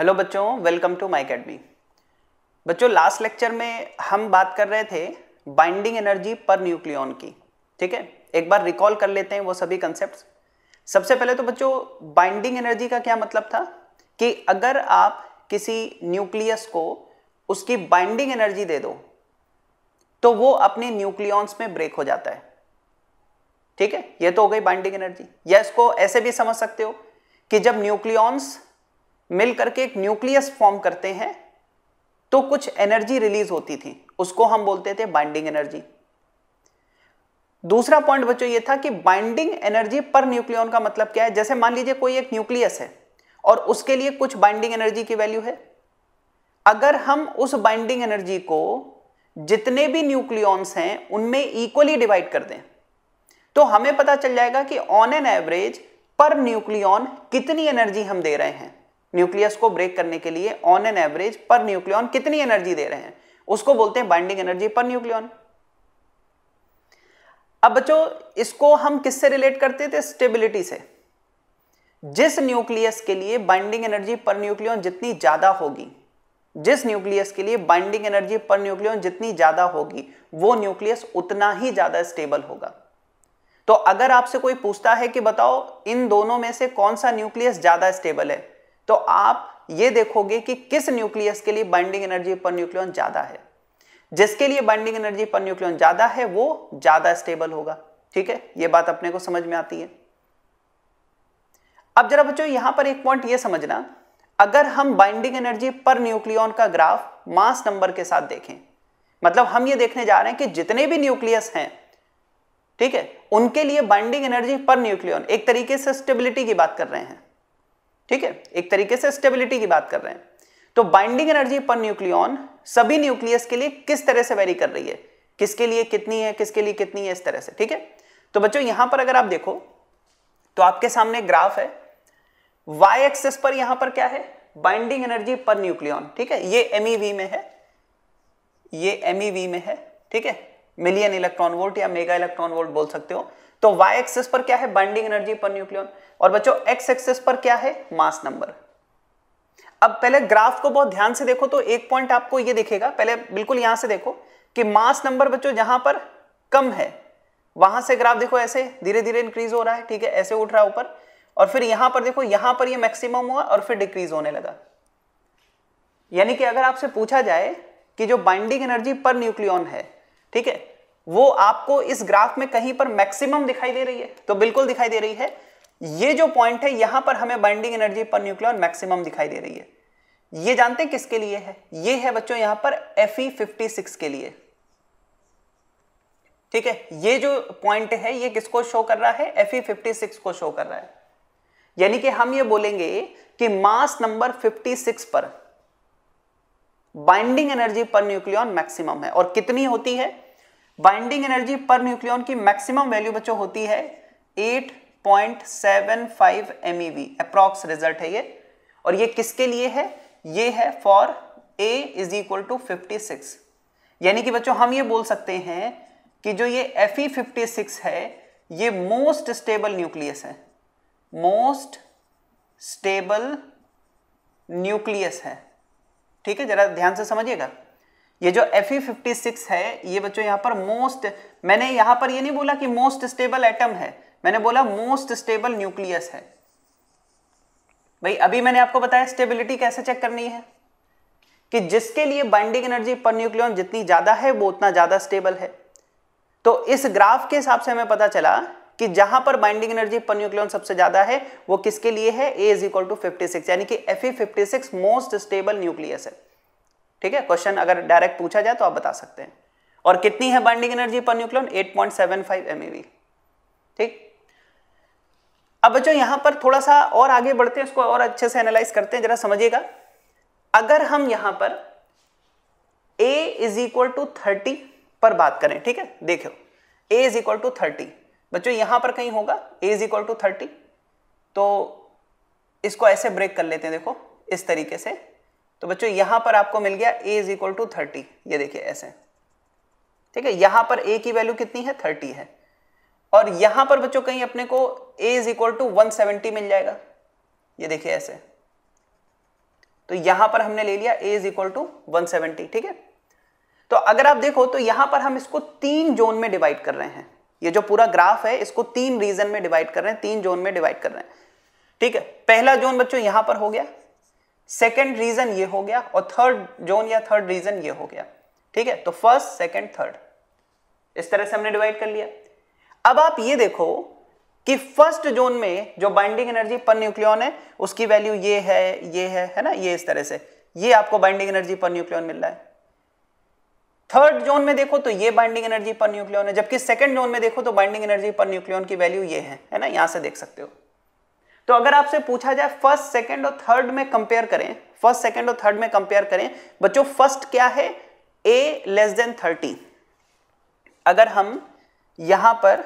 Hello बच्चों welcome to my academy बच्चों last lecture में हम बात कर रहे थे बाइंडिंग एनर्जी पर न्यूक्लियन की ठीक है एक बार रिकॉल कर लेते हैं वो सभी कंसेप्ट सबसे पहले तो बच्चों बाइंडिंग एनर्जी का क्या मतलब था कि अगर आप किसी न्यूक्लियस को उसकी बाइंडिंग एनर्जी दे दो तो वो अपने न्यूक्लियॉन्स में ब्रेक हो जाता है ठीक है ये तो हो गई बाइंडिंग एनर्जी या इसको ऐसे भी समझ सकते हो कि जब न्यूक्लियॉन्स मिल करके एक न्यूक्लियस फॉर्म करते हैं तो कुछ एनर्जी रिलीज होती थी उसको हम बोलते थे बाइंडिंग एनर्जी दूसरा पॉइंट बच्चों ये था कि बाइंडिंग एनर्जी पर न्यूक्लियन का मतलब क्या है जैसे मान लीजिए कोई एक न्यूक्लियस है और उसके लिए कुछ बाइंडिंग एनर्जी की वैल्यू है अगर हम उस बाइंडिंग एनर्जी को जितने भी न्यूक्लियॉन्स हैं उनमें इक्वली डिवाइड कर दें तो हमें पता चल जाएगा कि on an average per nucleon कितनी एनर्जी हम दे रहे हैं न्यूक्लियस को ब्रेक करने के लिए on an average per nucleon कितनी एनर्जी दे रहे हैं उसको बोलते हैं बाइंडिंग एनर्जी पर न्यूक्लियन अब बच्चों इसको हम किससे रिलेट करते थे स्टेबिलिटी से जिस न्यूक्लियस के लिए बाइंडिंग एनर्जी पर न्यूक्लियन जितनी ज्यादा होगी जिस न्यूक्लियस के लिए बाइंडिंग एनर्जी पर न्यूक्लियन जितनी ज्यादा होगी वो न्यूक्लियस उतना ही ज्यादा स्टेबल होगा तो अगर आपसे कोई पूछता है कि बताओ इन दोनों में से कौन सा न्यूक्लियस ज्यादा स्टेबल है तो आप ये देखोगे कि किस न्यूक्लियस के लिए बाइंडिंग एनर्जी पर न्यूक्लियन ज्यादा है जिसके लिए बाइंडिंग एनर्जी पर न्यूक्लियन ज्यादा है वो ज्यादा स्टेबल होगा ठीक है ये बात अपने को समझ में आती है अब जरा बच्चों यहां पर एक पॉइंट ये समझना अगर हम बाइंडिंग एनर्जी पर न्यूक्लियन का ग्राफ मास नंबर के साथ देखें मतलब हम ये देखने जा रहे हैं कि जितने भी न्यूक्लियस हैं ठीक है उनके लिए बाइंडिंग एनर्जी पर न्यूक्लियन एक तरीके से स्टेबिलिटी की बात कर रहे हैं ठीक है एक तरीके से स्टेबिलिटी की बात कर रहे हैं तो बाइंडिंग एनर्जी पर न्यूक्लियॉन सभी न्यूक्लियस के लिए किस तरह से वेरी कर रही है किसके लिए कितनी है किसके लिए कितनी है इस तरह से ठीक है तो बच्चों यहां पर अगर आप देखो तो आपके सामने ग्राफ है वाई एक्सेस पर यहां पर क्या है बाइंडिंग एनर्जी पर न्यूक्लियॉन ठीक है ये एमईवी e में है ये एमईवी e में है ठीक है मिलियन इलेक्ट्रॉन वोल्ट या मेगा इलेक्ट्रॉन वोल्ट बोल सकते हो तो y एक्सेस पर क्या है बाइंडिंग एनर्जी पर न्यूक्लियन और बच्चों x एक्सेस पर क्या है मास नंबर अब पहले ग्राफ को बहुत ध्यान से देखो तो एक पॉइंट आपको ये दिखेगा पहले बिल्कुल यहां से देखो कि मास नंबर बच्चों जहां पर कम है वहां से ग्राफ देखो ऐसे धीरे धीरे इंक्रीज हो रहा है ठीक है ऐसे उठ रहा है ऊपर और फिर यहां पर देखो यहां पर ये यह मैक्सिमम हुआ और फिर डिक्रीज होने लगा यानी कि अगर आपसे पूछा जाए कि जो बाइंडिंग एनर्जी पर न्यूक्लियन है ठीक है वो आपको इस ग्राफ में कहीं पर मैक्सिमम दिखाई दे रही है तो बिल्कुल दिखाई दे रही है ये जो पॉइंट है यहां पर हमें binding energy per nucleon maximum दिखाई दे रही है ये जानते हैं किसके लिए है ये है बच्चों यहां पर एफ ई फिफ्टी सिक्स के लिए ठीक है ये जो पॉइंट है ये किसको शो कर रहा है एफ ई फिफ्टी सिक्स को शो कर रहा है यानी कि हम ये बोलेंगे कि मास नंबर फिफ्टी सिक्स पर binding energy per nucleon maximum है और कितनी होती है बाइंडिंग एनर्जी पर न्यूक्लियन की मैक्सिमम वैल्यू बच्चों होती है 8.75 वी अप्रॉक्स रिजल्ट है ये और ये किसके लिए है ये है for A is equal to fifty यानी कि बच्चों हम ये बोल सकते हैं कि जो ये एफ ई सिक्स है ये मोस्ट स्टेबल न्यूक्लियस है मोस्ट स्टेबल न्यूक्लियस है ठीक है जरा ध्यान से समझिएगा ये जो एफ फिफ्टी सिक्स है ये बच्चों यहाँ पर मोस्ट मैंने यहाँ पर ये नहीं बोला कि मोस्ट स्टेबल एटम है मैंने बोला मोस्ट स्टेबल न्यूक्लियस है भाई अभी मैंने आपको बताया स्टेबिलिटी कैसे चेक करनी है कि जिसके लिए बाइंडिंग एनर्जी पर न्यूक्लियन जितनी ज़्यादा है वो उतना ज़्यादा स्टेबल है तो इस ग्राफ के हिसाब से हमें पता चला कि जहां पर बाइंडिंग एनर्जी पर न्यूक्लियन सबसे ज्यादा है वो किसके लिए है A is equal to fifty यानी कि F E most stable nucleus है ठीक है क्वेश्चन अगर डायरेक्ट पूछा जाए तो आप बता सकते हैं और कितनी है binding energy per nucleon 8.75 point ठीक अब बच्चों यहां पर थोड़ा सा और आगे बढ़ते हैं इसको और अच्छे से एनालाइज करते हैं जरा समझिएगा अगर हम यहां पर A is equal to thirty पर बात करें ठीक है देखो A is equal to thirty बच्चों यहां पर कहीं होगा A is equal to thirty तो इसको ऐसे ब्रेक कर लेते हैं देखो इस तरीके से तो बच्चों यहां पर आपको मिल गया a is equal to thirty ये देखिए ऐसे ठीक है यहां पर a की वैल्यू कितनी है थर्टी है और यहां पर बच्चों कहीं अपने को a is equal to one मिल जाएगा ये देखिए ऐसे तो यहां पर हमने ले लिया a is equal to one ठीक है तो अगर आप देखो तो यहां पर हम इसको तीन जोन में डिवाइड कर रहे हैं ये जो पूरा ग्राफ है इसको तीन रीजन में डिवाइड कर रहे हैं तीन जोन में डिवाइड कर रहे हैं ठीक है पहला जोन बच्चों यहां पर हो गया सेकेंड रीजन ये हो गया और थर्ड जोन या थर्ड रीजन ये हो गया ठीक है तो फर्स्ट सेकेंड थर्ड इस तरह से हमने डिवाइड कर लिया अब आप ये देखो कि फर्स्ट जोन में जो बाइंडिंग एनर्जी पर न्यूक्लियन है उसकी वैल्यू ये है ये है है ना ये इस तरह से ये आपको बाइंडिंग एनर्जी पर न्यूक्लियन मिल रहा है थर्ड जोन में देखो तो ये बाइंडिंग एनर्जी पर न्यूक्लियन है जबकि सेकंड जोन में देखो तो बाइंडिंग एनर्जी पर न्यूक्लियन की वैल्यू ये है है ना यहां से देख सकते हो तो अगर आपसे पूछा जाए फर्स्ट सेकेंड और थर्ड में कंपेयर करें फर्स्ट सेकेंड और थर्ड में कंपेयर करें बच्चों फर्स्ट क्या है ए लेस देन थर्टी अगर हम यहां पर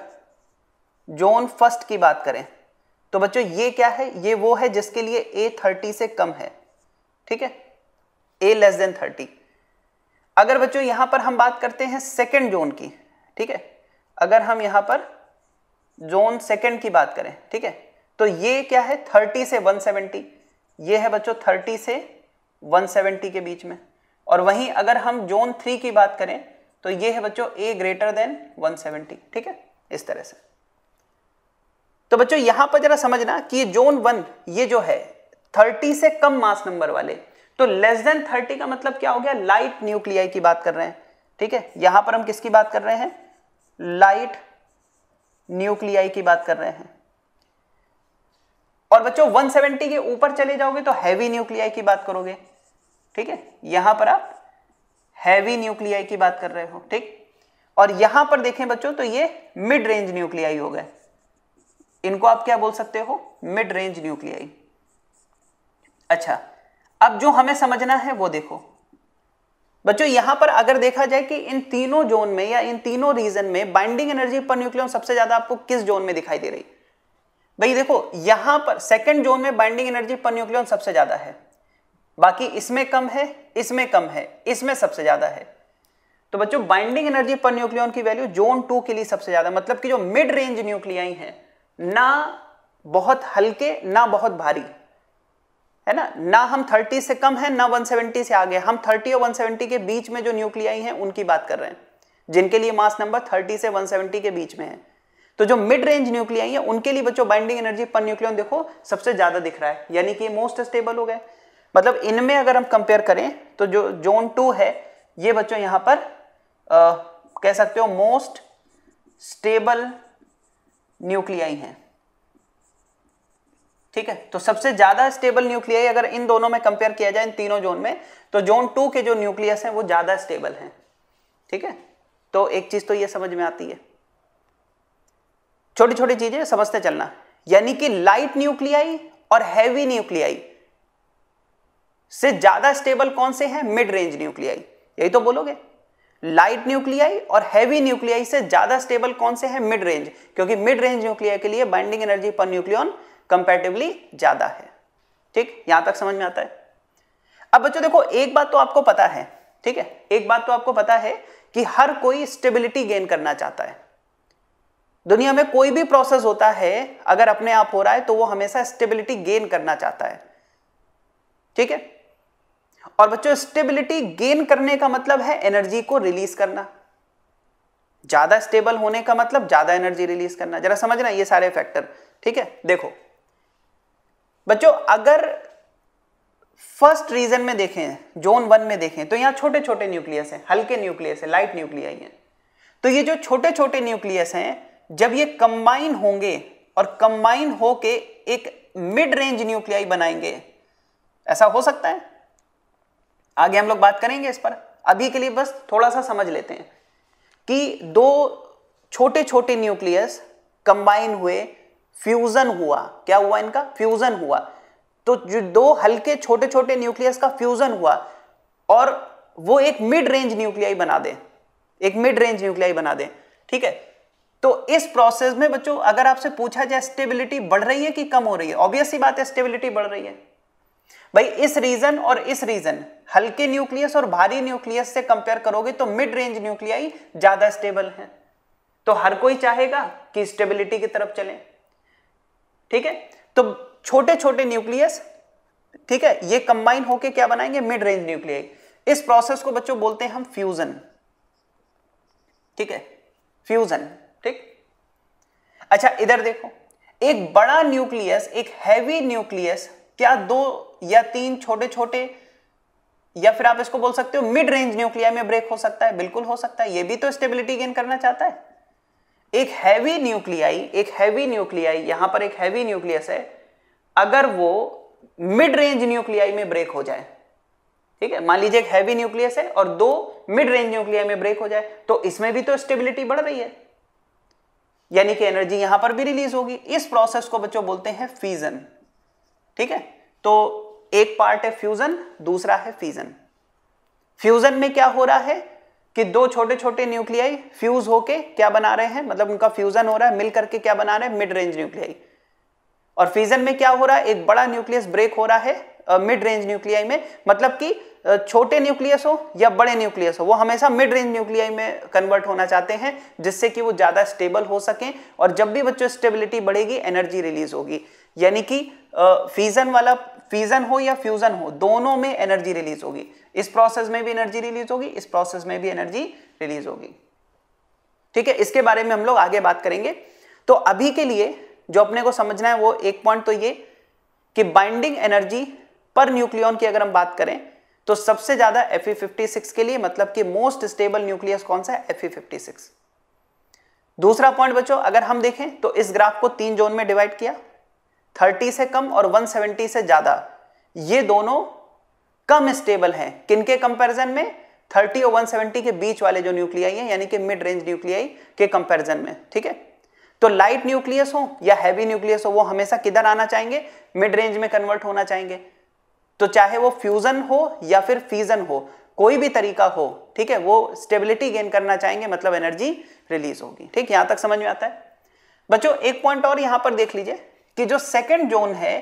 जोन फर्स्ट की बात करें तो बच्चों ये क्या है ये वो है जिसके लिए ए थर्टी से कम है ठीक है ए लेस देन थर्टी अगर बच्चों यहां पर हम बात करते हैं सेकेंड जोन की ठीक है अगर हम यहां पर जोन सेकेंड की बात करें ठीक है तो ये क्या है 30 से 170 ये है बच्चों 30 से 170 के बीच में और वहीं अगर हम जोन थ्री की बात करें तो ये है बच्चों ए ग्रेटर देन 170 ठीक है इस तरह से तो बच्चों यहां पर जरा समझना कि जोन वन ये जो है 30 से कम मास नंबर वाले तो लेस देन 30 का मतलब क्या हो गया लाइट न्यूक्लियाई की बात कर रहे हैं ठीक है यहां पर हम किसकी बात कर रहे हैं लाइट न्यूक्लियाई की बात कर रहे हैं और बच्चों 170 के ऊपर चले जाओगे तो हैवी न्यूक्लियाई की बात करोगे ठीक है यहां पर आप हैवी न्यूक्लियाई की बात कर रहे हो ठीक और यहां पर देखें बच्चों तो ये मिड रेंज न्यूक्लियाई हो गए इनको आप क्या बोल सकते हो मिड रेंज न्यूक्लियाई अच्छा अब जो हमें समझना है वो देखो बच्चों यहां पर अगर देखा जाए कि इन तीनों जोन में या इन तीनों रीजन में बाइंडिंग एनर्जी पर न्यूक्लियम सबसे ज्यादा आपको किस जोन में दिखाई दे रही है भाई देखो यहां पर सेकेंड जोन में बाइंडिंग एनर्जी पर न्यूक्लियन सबसे ज्यादा है बाकी इसमें कम है इसमें कम है इसमें सबसे ज्यादा है तो बच्चों बाइंडिंग एनर्जी पर न्यूक्लियन की वैल्यू जोन टू के लिए सबसे ज्यादा मतलब कि जो मिड रेंज न्यूक्लियाई है ना बहुत हल्के ना बहुत भारी है ना ना हम 30 से कम है ना 170 से आगे हम 30 और 170 के बीच में जो न्यूक्लियाई हैं उनकी बात कर रहे हैं जिनके लिए मास नंबर 30 से 170 के बीच में है तो जो मिड रेंज न्यूक्लियाई है उनके लिए बच्चों बाइंडिंग एनर्जी पर न्यूक्लियन देखो सबसे ज्यादा दिख रहा है यानी कि मोस्ट स्टेबल हो गए मतलब इनमें अगर हम कंपेयर करें तो जो जोन टू है ये बच्चों यहां पर आ, कह सकते हो मोस्ट स्टेबल न्यूक्लियाई हैं ठीक है तो सबसे ज्यादा स्टेबल न्यूक्लियाई अगर इन दोनों में कंपेयर किया जाए इन तीनों जोन में तो जोन टू के जो न्यूक्लियस हैं वो ज्यादा स्टेबल हैं ठीक है तो एक चीज तो ये समझ में आती है छोटी छोटी चीजें समझते चलना यानी कि लाइट न्यूक्लियाई और हैवी न्यूक्लियाई से ज्यादा स्टेबल कौन से हैं मिड रेंज न्यूक्लियाई यही तो बोलोगे लाइट न्यूक्लियाई और हैवी न्यूक्लियाई से ज्यादा स्टेबल कौन से हैं मिड रेंज क्योंकि मिड रेंज न्यूक्लियाई के लिए binding energy per nucleon comparatively ज्यादा है ठीक यहां तक समझ में आता है अब बच्चों देखो एक बात तो आपको पता है ठीक है एक बात तो आपको पता है कि हर कोई स्टेबिलिटी गेन करना चाहता है दुनिया में कोई भी प्रोसेस होता है अगर अपने आप हो रहा है तो वो हमेशा स्टेबिलिटी गेन करना चाहता है ठीक है और बच्चों स्टेबिलिटी गेन करने का मतलब है एनर्जी को रिलीज करना ज्यादा स्टेबल होने का मतलब ज्यादा एनर्जी रिलीज करना जरा समझना ये सारे फैक्टर ठीक है देखो बच्चों अगर फर्स्ट रीजन में देखें जोन वन में देखें तो यहां छोटे छोटे न्यूक्लियस हैं हल्के न्यूक्लियस है लाइट न्यूक्लियाई है तो ये जो छोटे छोटे न्यूक्लियस हैं जब ये कंबाइन होंगे और कंबाइन होके एक मिड रेंज न्यूक्लियाई बनाएंगे ऐसा हो सकता है आगे हम लोग बात करेंगे इस पर अभी के लिए बस थोड़ा सा समझ लेते हैं कि दो छोटे छोटे न्यूक्लियस कंबाइन हुए फ्यूजन हुआ क्या हुआ इनका फ्यूजन हुआ तो जो दो हल्के छोटे छोटे न्यूक्लियस का फ्यूजन हुआ और वो एक मिड रेंज न्यूक्लियाई बना दे एक मिड रेंज न्यूक्लियाई बना दे ठीक है तो इस प्रोसेस में बच्चों अगर आपसे पूछा जाए स्टेबिलिटी बढ़ रही है कि कम हो रही है ऑब्वियसली बात है स्टेबिलिटी बढ़ रही है भाई इस रीजन और इस रीजन हल्के न्यूक्लियस और भारी न्यूक्लियस से कंपेयर करोगे तो मिड रेंज न्यूक्लियाई ज्यादा स्टेबल हैं तो हर कोई चाहेगा कि स्टेबिलिटी की तरफ चलें ठीक है तो छोटे छोटे न्यूक्लियस ठीक है ये कंबाइन होके क्या बनाएंगे मिड रेंज न्यूक्लियाई इस प्रोसेस को बच्चों बोलते हैं हम फ्यूजन ठीक है फ्यूजन ठीक अच्छा इधर देखो एक बड़ा न्यूक्लियस एक हैवी न्यूक्लियस क्या दो या तीन छोटे छोटे या फिर आप इसको बोल सकते हो मिड रेंज न्यूक्लिया में ब्रेक हो सकता है बिल्कुल हो सकता है ये भी तो स्टेबिलिटी गेन करना चाहता है एक हैवी न्यूक्लियाई एक हैवी न्यूक्लियाई यहां पर एक हैवी न्यूक्लियस है अगर वो मिड रेंज न्यूक्लियाई में ब्रेक हो जाए ठीक है मान लीजिए एक हैवी न्यूक्लियस है और दो मिड रेंज न्यूक्लियाई में ब्रेक हो जाए तो इसमें भी तो स्टेबिलिटी बढ़ रही है यानी कि एनर्जी यहां पर भी रिलीज होगी इस प्रोसेस को बच्चों बोलते हैं फ्यूजन ठीक है तो एक पार्ट है फ्यूजन दूसरा है फीजन फ्यूजन में क्या हो रहा है कि दो छोटे छोटे न्यूक्लियाई फ्यूज होके क्या बना रहे हैं मतलब उनका फ्यूजन हो रहा है मिल करके क्या बना रहे हैं मिड रेंज न्यूक्लियाई और फ्यूजन में क्या हो रहा है एक बड़ा न्यूक्लियस ब्रेक हो रहा है मिड रेंज न्यूक्लियाई में मतलब कि छोटे न्यूक्लियस हो या बड़े न्यूक्लियस हो वो हमेशा मिड रेंज न्यूक्लियाई में कन्वर्ट होना चाहते हैं जिससे कि वो ज़्यादा स्टेबल हो सकें और जब भी बच्चों स्टेबिलिटी बढ़ेगी एनर्जी रिलीज होगी यानी कि फीजन वाला फीजन हो या फ्यूजन हो दोनों में एनर्जी रिलीज होगी इस प्रोसेस में भी एनर्जी रिलीज होगी इस प्रोसेस में भी एनर्जी रिलीज होगी ठीक है इसके बारे में हम लोग आगे बात करेंगे तो अभी के लिए जो अपने को समझना है वो एक पॉइंट तो ये कि बाइंडिंग एनर्जी पर न्यूक्लियन की अगर हम बात करें तो सबसे ज्यादा एफ के लिए मतलब कि मोस्ट स्टेबल न्यूक्लियस कौन सा है एफ दूसरा पॉइंट बच्चों अगर हम देखें तो इस ग्राफ को तीन जोन में डिवाइड किया 30 से कम और 170 से ज्यादा ये दोनों कम स्टेबल हैं किनके कंपैरिजन में 30 और 170 के बीच वाले जो न्यूक्लियाई हैं यानी कि मिड रेंज न्यूक्लियाई के कंपैरिजन में ठीक है तो लाइट न्यूक्लियस हो या हैवी न्यूक्लियस हो वो हमेशा किधर आना चाहेंगे मिड रेंज में कन्वर्ट होना चाहेंगे तो चाहे वो फ्यूजन हो या फिर फीजन हो कोई भी तरीका हो ठीक है वो स्टेबिलिटी गेन करना चाहेंगे मतलब एनर्जी रिलीज होगी ठीक यहां तक समझ में आता है बच्चों एक पॉइंट और यहां पर देख लीजिए कि जो सेकेंड जोन है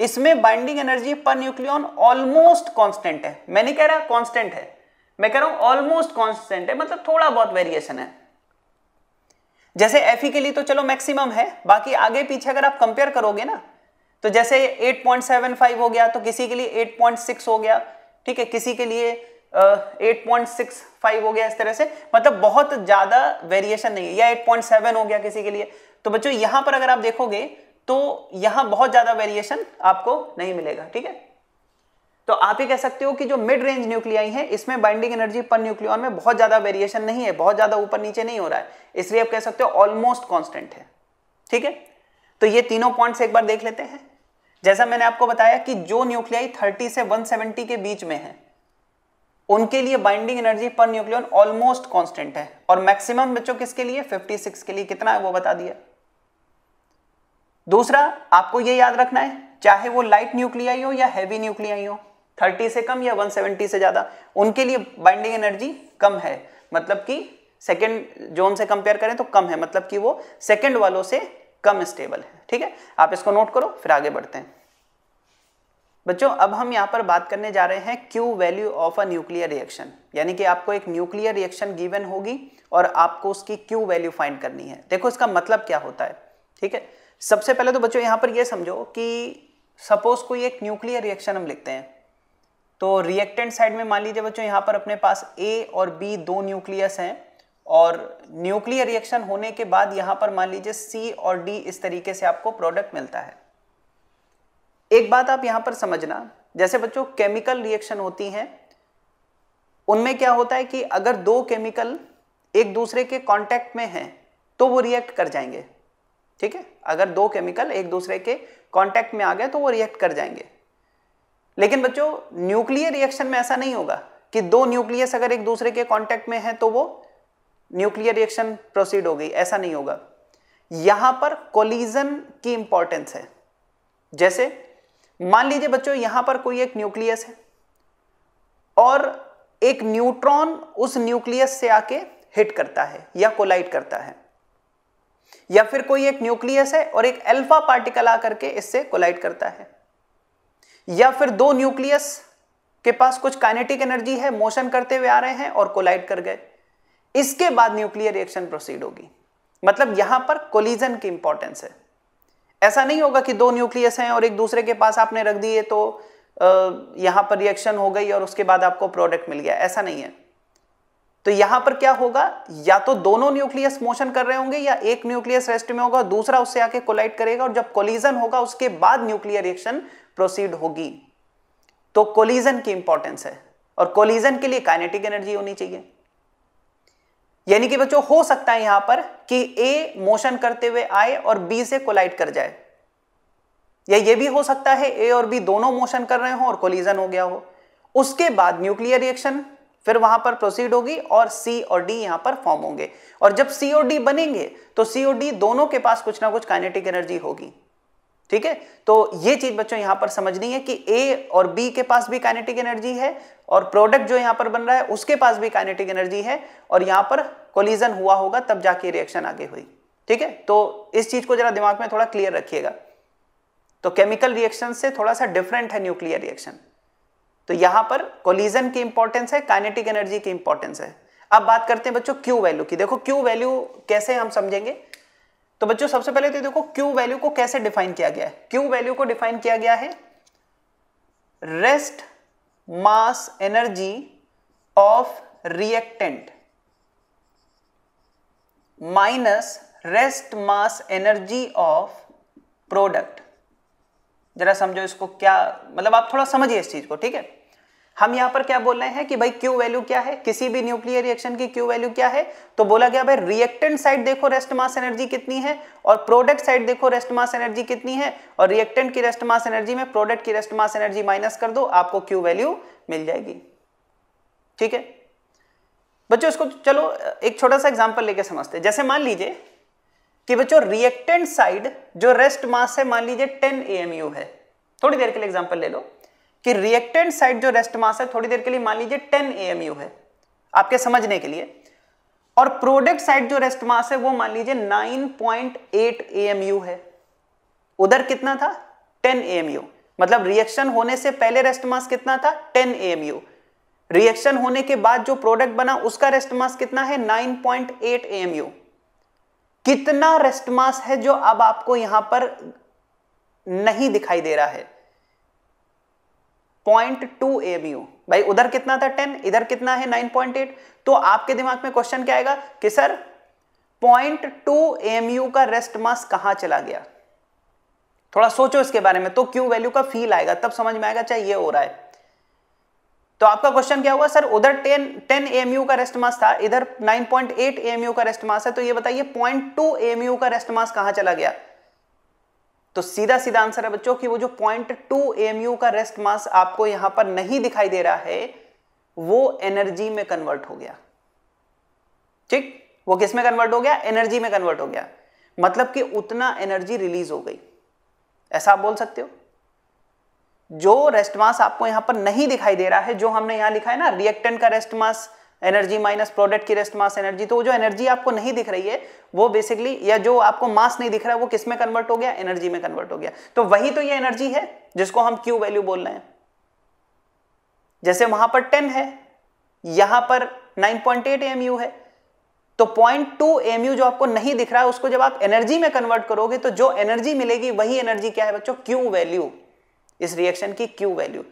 इसमें binding energy per nucleon almost constant है मैं नहीं कह रहा कांस्टेंट है मैं कह रहा हूं ऑलमोस्ट कांस्टेंट है मतलब थोड़ा बहुत वेरिएशन है जैसे एफ के लिए तो चलो मैक्सिमम है बाकी आगे पीछे अगर आप कंपेयर करोगे ना तो जैसे 8.75 हो गया तो किसी के लिए 8.6 हो गया ठीक है किसी के लिए एट पॉइंट सिक्स फाइव हो गया इस तरह से मतलब बहुत ज़्यादा वेरिएशन नहीं है या एट पॉइंट सेवन हो गया किसी के लिए तो बच्चों यहां पर अगर आप देखोगे तो यहां बहुत ज़्यादा वेरिएशन आपको नहीं मिलेगा ठीक है तो आप ही कह सकते हो कि जो मिड रेंज न्यूक्लियाई है इसमें बाइंडिंग एनर्जी पर न्यूक्लियन में बहुत ज़्यादा वेरिएशन नहीं है बहुत ज़्यादा ऊपर नीचे नहीं हो रहा है इसलिए आप कह सकते हो ऑलमोस्ट कॉन्स्टेंट है ठीक है तो ये तीनों पॉइंट्स एक बार देख लेते हैं जैसा मैंने आपको बताया कि जो न्यूक्लियाई 30 से 170 के बीच में है उनके लिए binding energy per nucleon almost constant है और मैक्सिमम बच्चों किसके लिए 56 के लिए कितना है वो बता दिया दूसरा आपको ये याद रखना है चाहे वो लाइट न्यूक्लियाई हो या हैवी न्यूक्लियाई हो 30 से कम या 170 से ज़्यादा उनके लिए बाइंडिंग एनर्जी कम है मतलब कि सेकेंड जोन से कंपेयर करें तो कम है मतलब कि वो सेकेंड वालों से कम स्टेबल है ठीक है आप इसको नोट करो फिर आगे बढ़ते हैं बच्चों अब हम यहाँ पर बात करने जा रहे हैं Q value of a nuclear reaction यानी कि आपको एक न्यूक्लियर रिएक्शन गिवन होगी और आपको उसकी क्यू वैल्यू फाइंड करनी है देखो इसका मतलब क्या होता है ठीक है सबसे पहले तो बच्चों यहाँ पर यह समझो कि सपोज कोई एक न्यूक्लियर रिएक्शन हम लिखते हैं तो रिएक्टेंट साइड में मान लीजिए बच्चों यहाँ पर अपने पास ए और बी दो न्यूक्लियस हैं और न्यूक्लियर रिएक्शन होने के बाद यहां पर मान लीजिए सी और डी इस तरीके से आपको प्रोडक्ट मिलता है एक बात आप यहां पर समझना जैसे बच्चों केमिकल रिएक्शन होती हैं उनमें क्या होता है कि अगर दो केमिकल एक दूसरे के कांटेक्ट में हैं तो वो रिएक्ट कर जाएंगे ठीक है अगर दो केमिकल एक दूसरे के कॉन्टेक्ट में आ गए तो वो रिएक्ट कर जाएंगे लेकिन बच्चों न्यूक्लियर रिएक्शन में ऐसा नहीं होगा कि दो न्यूक्लियस अगर एक दूसरे के कॉन्टेक्ट में है तो वो न्यूक्लियर रिएक्शन प्रोसीड हो गई ऐसा नहीं होगा यहां पर कोलिजन की इंपॉर्टेंस है जैसे मान लीजिए बच्चों यहां पर कोई एक न्यूक्लियस है और एक न्यूट्रॉन उस न्यूक्लियस से आके हिट करता है या कोलाइट करता है या फिर कोई एक न्यूक्लियस है और एक अल्फा पार्टिकल आकर के इससे कोलाइट करता है या फिर दो न्यूक्लियस के पास कुछ काइनेटिक एनर्जी है मोशन करते हुए आ रहे हैं और कोलाइट कर गए इसके बाद न्यूक्लियर रिएक्शन प्रोसीड होगी मतलब यहां पर कोलिजन की इंपॉर्टेंस है ऐसा नहीं होगा कि दो न्यूक्लियस हैं और एक दूसरे के पास आपने रख दिए तो यहां पर रिएक्शन हो गई और उसके बाद आपको प्रोडक्ट मिल गया ऐसा नहीं है तो यहां पर क्या होगा या तो दोनों न्यूक्लियस मोशन कर रहे होंगे या एक न्यूक्लियस रेस्ट में होगा दूसरा उससे आके कोलाइट करेगा और जब कोलिजन होगा उसके बाद न्यूक्लियर रिएक्शन प्रोसीड होगी तो कोलिजन की इंपॉर्टेंस है और कोलिजन के लिए काइनेटिक एनर्जी होनी चाहिए यानी कि बच्चों हो सकता है यहां पर कि ए मोशन करते हुए आए और बी से कोलाइड कर जाए या ये भी हो सकता है ए और बी दोनों मोशन कर रहे हो और कोलिजन हो गया हो उसके बाद न्यूक्लियर रिएक्शन फिर वहां पर प्रोसीड होगी और सी और डी यहां पर फॉर्म होंगे और जब सी और डी बनेंगे तो सी और डी दोनों के पास कुछ ना कुछ काइनेटिक एनर्जी होगी ठीक है तो ये चीज बच्चों यहां पर समझनी है कि ए और बी के पास भी काइनेटिक एनर्जी है और प्रोडक्ट जो यहां पर बन रहा है उसके पास भी काइनेटिक एनर्जी है और यहां पर कोलिजन हुआ होगा तब जाके रिएक्शन आगे हुई ठीक है तो इस चीज को जरा दिमाग में थोड़ा क्लियर रखिएगा तो केमिकल रिएक्शन से थोड़ा सा डिफरेंट है न्यूक्लियर रिएक्शन तो यहां पर कोलिजन की इंपॉर्टेंस है काइनेटिक एनर्जी की इंपॉर्टेंस है अब बात करते हैं बच्चों क्यू वैल्यू की देखो क्यू वैल्यू कैसे हम समझेंगे तो बच्चों सबसे पहले तो देखो क्यू वैल्यू को कैसे डिफाइन किया गया है क्यू वैल्यू को डिफाइन किया गया है rest mass energy of reactant minus rest mass energy of product जरा समझो इसको क्या मतलब आप थोड़ा समझिए इस चीज को ठीक है हम यहां पर क्या बोल रहे हैं कि भाई क्यू वैल्यू क्या है किसी भी न्यूक्लियर रिएक्शन की क्यू वैल्यू क्या है तो बोला गया भाई रिएक्टेंट साइड देखो रेस्ट मास एनर्जी कितनी है और प्रोडक्ट साइड देखो रेस्ट मास एनर्जी कितनी है और रिएक्टेंट की रेस्ट मास एनर्जी में प्रोडक्ट की रेस्ट मास एनर्जी माइनस कर दो आपको क्यू वैल्यू मिल जाएगी ठीक है बच्चों इसको चलो एक छोटा सा एग्जाम्पल लेके समझते जैसे मान लीजिए कि बच्चों रिएक्टेंट साइड जो रेस्ट मास है मान लीजिए टेन ए है थोड़ी देर के लिए एग्जाम्पल ले लो कि रिएक्टेंट साइड जो रेस्ट मास है थोड़ी देर के लिए मान लीजिए ए एएमयू है आपके समझने के लिए और प्रोडक्ट साइड जो रेस्ट मास है वो मान लीजिए 9.8 एमयू है उधर कितना था 10 एमयू मतलब रिएक्शन होने से पहले रेस्ट मास कितना था 10 एमयू रिएक्शन होने के बाद जो प्रोडक्ट बना उसका रेस्ट मास कितना है 9.8 एएमयू कितना रेस्ट मास है जो अब आपको यहां पर नहीं दिखाई दे रहा है पॉइंट टू एम यू भाई उधर कितना था टेन इधर कितना है नाइन पॉइंट एट तो आपके दिमाग में क्वेश्चन क्या आएगा कि sir point two M U का रेस्ट मास कहां चला गया थोड़ा सोचो इसके बारे में तो क्यू वैल्यू का फील आएगा तब समझ में आएगा चाहे ये हो रहा है तो आपका क्वेश्चन क्या हुआ सर उधर 10 10 एमयू का रेस्ट मास था इधर 9.8 एमयू का रेस्ट मास है तो ये बताइए 0.2 एमयू का रेस्ट मास कहां चला गया तो सीधा सीधा आंसर है बच्चों कि वो जो पॉइंट टू एम का रेस्ट मास आपको यहां पर नहीं दिखाई दे रहा है वो एनर्जी में कन्वर्ट हो गया ठीक वो किस में कन्वर्ट हो गया एनर्जी में कन्वर्ट हो गया मतलब कि उतना एनर्जी रिलीज हो गई ऐसा आप बोल सकते हो जो रेस्ट मास आपको यहां पर नहीं दिखाई दे रहा है जो हमने यहां लिखा है ना रिएक्टेंट का rest mass energy minus product की रेस्ट मास एनर्जी तो जो एनर्जी आपको नहीं दिख रही है वो बेसिकली या जो आपको मास नहीं दिख रहा है वो किस में कन्वर्ट हो गया एनर्जी में कन्वर्ट हो गया तो वही तो ये एनर्जी है जिसको हम क्यू वैल्यू बोल रहे हैं जैसे वहां पर टेन है यहां पर 9.8 पॉइंट है तो 0.2 टू जो आपको नहीं दिख रहा है उसको जब आप एनर्जी में कन्वर्ट करोगे तो जो एनर्जी मिलेगी वही एनर्जी क्या है बच्चों क्यू वैल्यू इस रिएक्शन की क्यू वैल्यू